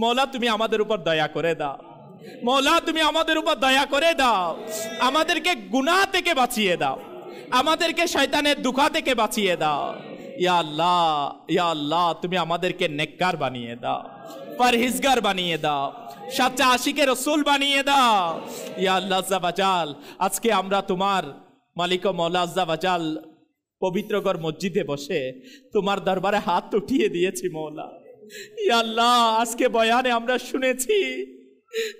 মৌলা তুমি আমাদের উপর দয়া করে দাও মৌলা তুমি আমাদের উপর দয়া করে দাও আমাদেরকে গুণা থেকে বাঁচিয়ে দাও আমাদেরকে শয়তানের দুঃখা থেকে বাঁচিয়ে দাও ইয়া আল্লাহ ইয়া আল্লাহ তুমি আমাদেরকে নেককার বানিয়ে দাও পারহিজগার বানিয়ে দাও সাচ্চা আশিকে রসুল বানিয়ে দাও ইয়া আল্লাহ আজকে আমরা তোমার মালিক মৌলা আজ্জা পবিত্রকর মসজিদে বসে তোমার দরবারে হাত উঠিয়ে দিয়েছি মৌলা আল্লাহ আজকে বয়ানে আমরা শুনেছি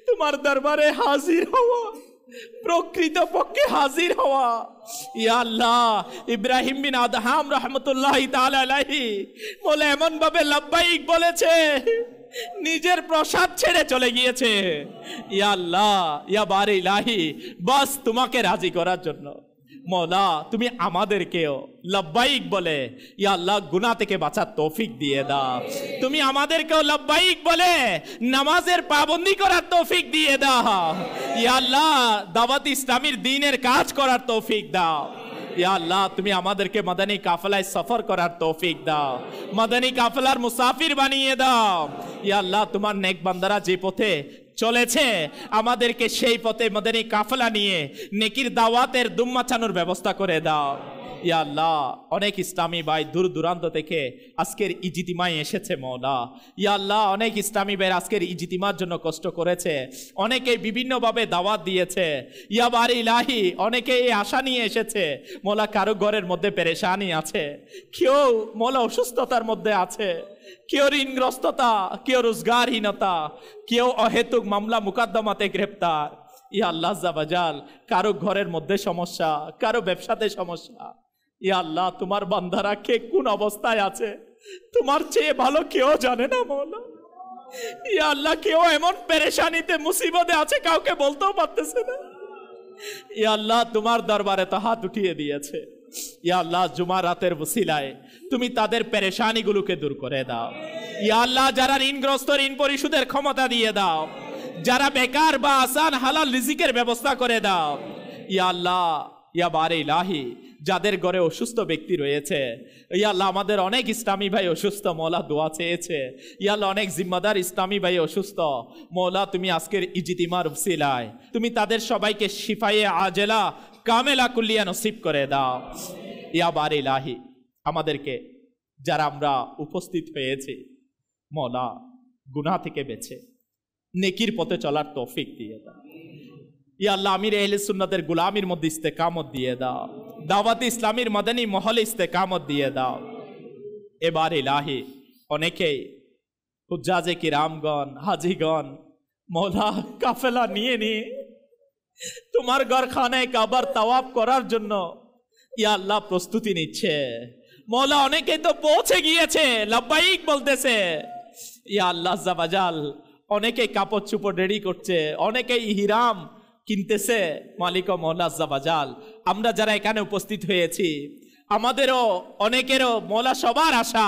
তোমার দরবারে হাজির হওয়া প্রকৃত পক্ষে হাজির হওয়া ইয়া আল্লাহ ইব্রাহিম বিন আদহাম রহমতুল্লাহ তালাহি বলে এমন ভাবে লাব্বাইক বলেছে নিজের প্রসাদ ছেড়ে চলে গিয়েছে ইয়া আল্লাহ ইয়া বার ইলাহি বাস তোমাকে রাজি করার জন্য মৌলা তুমি আমাদেরকেও লব্বাইক বলে ইয়া আল্লাহ গুনা থেকে বাঁচার তৌফিক দিয়ে দাও তুমি আমাদেরকেও লব্বাইক বলে নামাজের পাবন্দি করার তৌফিক দিয়ে দাও ইয়া আল্লাহ দাওয়াত ইসলামীর দিনের কাজ করার তৌফিক দাও ইয়া আল্লাহ তুমি আমাদেরকে মাদানী কাফলায় সফর করার তৌফিক দাও মাদানী কাফলার মুসাফির বানিয়ে দাও ইয়া আল্লাহ তোমার নেক বান্দারা যে পথে চলেছে আমাদেরকে সেই পথে মদেরই কাফলা নিয়ে নেকির দাওয়াতের দুম্মাচানোর ব্যবস্থা করে দাও ইয়া আল্লাহ অনেক ইসলামী ভাই দূর দূরান্ত থেকে আজকের ইজিতিমায় এসেছে মৌলা ইয়া আল্লাহ অনেক ইসলামী ভাই আজকের ইজিতিমার জন্য কষ্ট করেছে অনেকে বিভিন্নভাবে দাওয়াত দিয়েছে ইয়া বাড়ি ইলাহি অনেকে এই আশা নিয়ে এসেছে মোলা কারো ঘরের মধ্যে পেরেশানি আছে কেউ মোলা অসুস্থতার মধ্যে আছে কেউ ঋণগ্রস্ততা কেউ রোজগারহীনতা কেউ অহেতুক মামলা মোকদ্দমাতে গ্রেপ্তার ইয়া আল্লাহ জাবাজাল কারো ঘরের মধ্যে সমস্যা কারো ব্যবসাতে সমস্যা এ আল্লাহ তোমার বান্ধারা কে কোন অবস্থায় আছে তোমার চেয়ে ভালো কেউ জানে না মৌলা ইয়া আল্লাহ কেউ এমন পেরেশানিতে মুসিবতে আছে কাউকে বলতেও পারতেছে না ইয়া আল্লাহ তোমার দরবারে তো হাত উঠিয়ে দিয়েছে ইয়া আল্লাহ জুমা রাতের বসিলায় তুমি তাদের পেরেশানিগুলোকে দূর করে দাও ইয়া আল্লাহ যারা ঋণগ্রস্ত ঋণ পরিশোধের ক্ষমতা দিয়ে দাও যারা বেকার বা আসান হালাল রিজিকের ব্যবস্থা করে দাও ইয়া আল্লাহ ইয়া বারে ইলাহি যাদের ঘরে অসুস্থ ব্যক্তি রয়েছে ইয়াল্লাহ আমাদের অনেক ইসলামী ভাই অসুস্থ মৌলা দোয়া চেয়েছে ইয়াল অনেক জিম্মাদার ইসলামী ভাই অসুস্থ মৌলা তুমি আজকের ইজিতিমার সিলায় তুমি তাদের সবাইকে সিফাইয়ে আজেলা কামেলা কুল্লিয়া নসিব করে দাও ইয়াবার ইলাহি আমাদেরকে যারা আমরা উপস্থিত হয়েছি মলা গুনা থেকে বেছে নেকির পথে চলার তৌফিক দিয়ে দাও ইয়া আল্লাহ আমির এহলে সুন্নাতের গুলামির মধ্যে ইস্তেকামত দিয়ে দাও দাওয়াত ইসলামীর মাদানী মহল ইস্তেকামত দিয়ে দাও এবার ইলাহি অনেকেই হুজাজে কি রামগণ হাজিগণ মৌলা কাফেলা নিয়ে নিয়ে তোমার গরখানায় কাবার তাওয়াব করার জন্য ইয়া আল্লাহ প্রস্তুতি নিচ্ছে মৌলা অনেকে তো পৌঁছে গিয়েছে লাব্বাইক বলতেছে ইয়া আল্লাহ জাবাজাল অনেকে কাপড় চুপড় রেডি করছে অনেকেই হিরাম কিনতেছে মালিক ও মৌলা জাবাজাল আমরা যারা এখানে উপস্থিত হয়েছি আমাদেরও অনেকেরও মোলা সবার আশা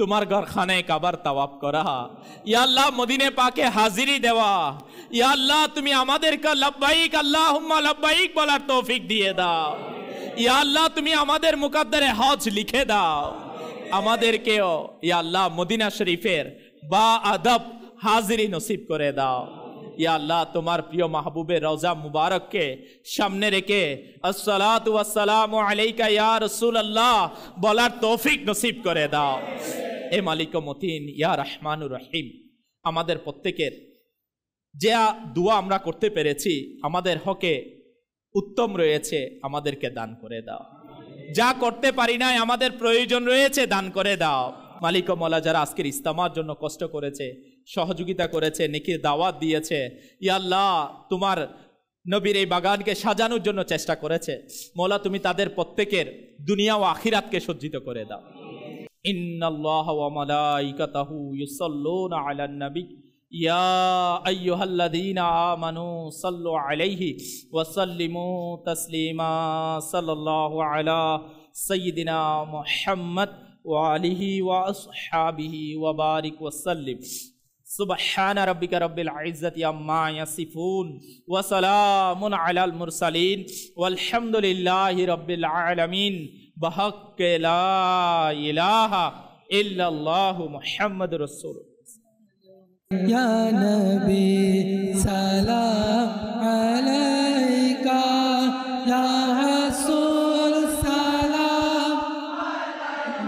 তোমার ঘরখানে কাবার তাওয়াপ করা ইয়াল্লাহ মদিনে পাকে হাজিরি দেওয়া ইয়াল্লাহ তুমি আমাদেরকে লব্বাইক আল্লাহ হুম্মা লব্বাইক বলার তৌফিক দিয়ে দাও ইয়াল্লাহ তুমি আমাদের মুকাদ্দারে হজ লিখে দাও আমাদেরকেও ইয়াল্লাহ মদিনা শরীফের বা আদব হাজিরি নসিব করে দাও ইয়া আল্লাহ তোমার প্রিয় মাহবুবে রোজা মুবারককে সামনে রেখে আসসালাম আলাইকা ইয়া রসুল আল্লাহ বলার তৌফিক নসিব করে দাও এ মালিক মতিন ইয়া রহমানুর রহিম আমাদের প্রত্যেকের যে দোয়া আমরা করতে পেরেছি আমাদের হকে উত্তম রয়েছে আমাদেরকে দান করে দাও যা করতে পারি নাই আমাদের প্রয়োজন রয়েছে দান করে দাও মালিক মলা যারা আজকের ইস্তামার জন্য কষ্ট করেছে সহযোগিতা করেছে নেকির দাওয়াত দিয়েছে ইয়াল্লাহ তোমার নবীর এই বাগানকে সাজানোর জন্য চেষ্টা করেছে মৌলা তুমি তাদের প্রত্যেকের দুনিয়া ও আখিরাতকে সজ্জিত করে দাও ইন্নাল্লাহ ওয়া মালাইকাতাহু ইউসাল্লুনা আলান নবী ইয়া ওয়া سبحان ربك رب العزة عما يصفون وسلام على المرسلين والحمد لله رب العالمين بحق لا إله إلا الله محمد رسول يا نبي سلام عليك يا رسول سلام عليك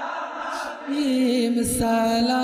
يا حبيب سلام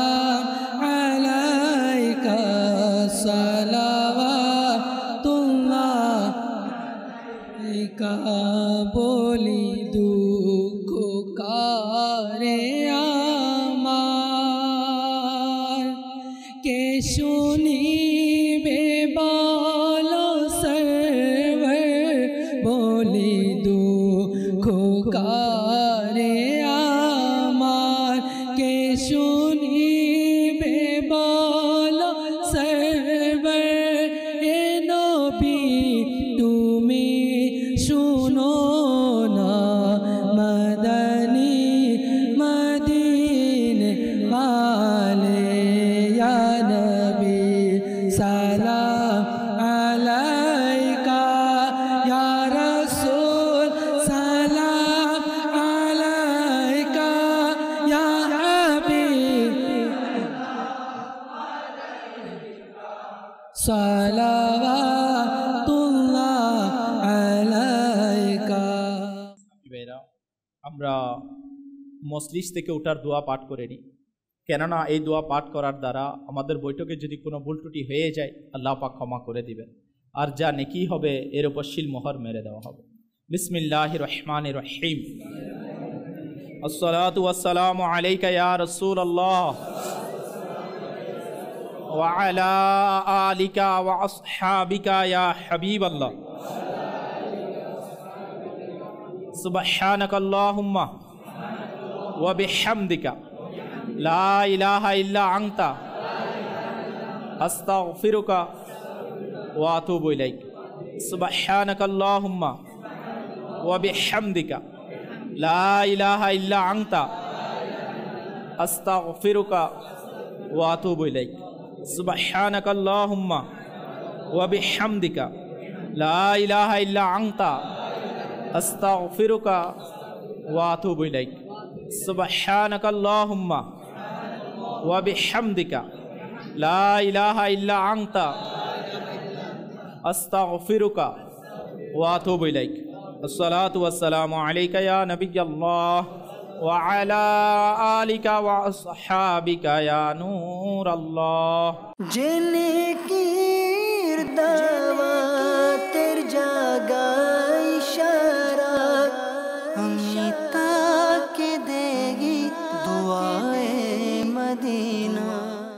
মজলিস থেকে ওটার দোয়া পাঠ করে নিই কেননা এই দোয়া পাঠ করার দ্বারা আমাদের বৈঠকে যদি কোনো ভুল ত্রুটি হয়ে যায় আল্লাহ পাক ক্ষমা করে দিবেন আর যা নেকি হবে এর উপর মোহর মেরে দেওয়া হবে বিসমিল্লাহ রহমান রহিম আসসালাতু ওয়াসসালামু আলা আলিকা হাবিবাল্লাহ সুবহানাকাল্লাহুম্মা وبحمدك لا إله إلا أنت أستغفرك وأتوب إليك سبحانك اللهم وبحمدك لا إله إلا أنت أستغفرك وأتوب إليك سبحانك اللهم وبحمدك لا إله إلا أنت أستغفرك وأتوب إليك سبحانک اللہم و بحمدک لا الہ الا انت استغفرک و اتوب الیک الصلاة والسلام علیکہ یا نبی اللہ وعلى آلك وأصحابك يا نور الله جنكير دوا ترجع عيشان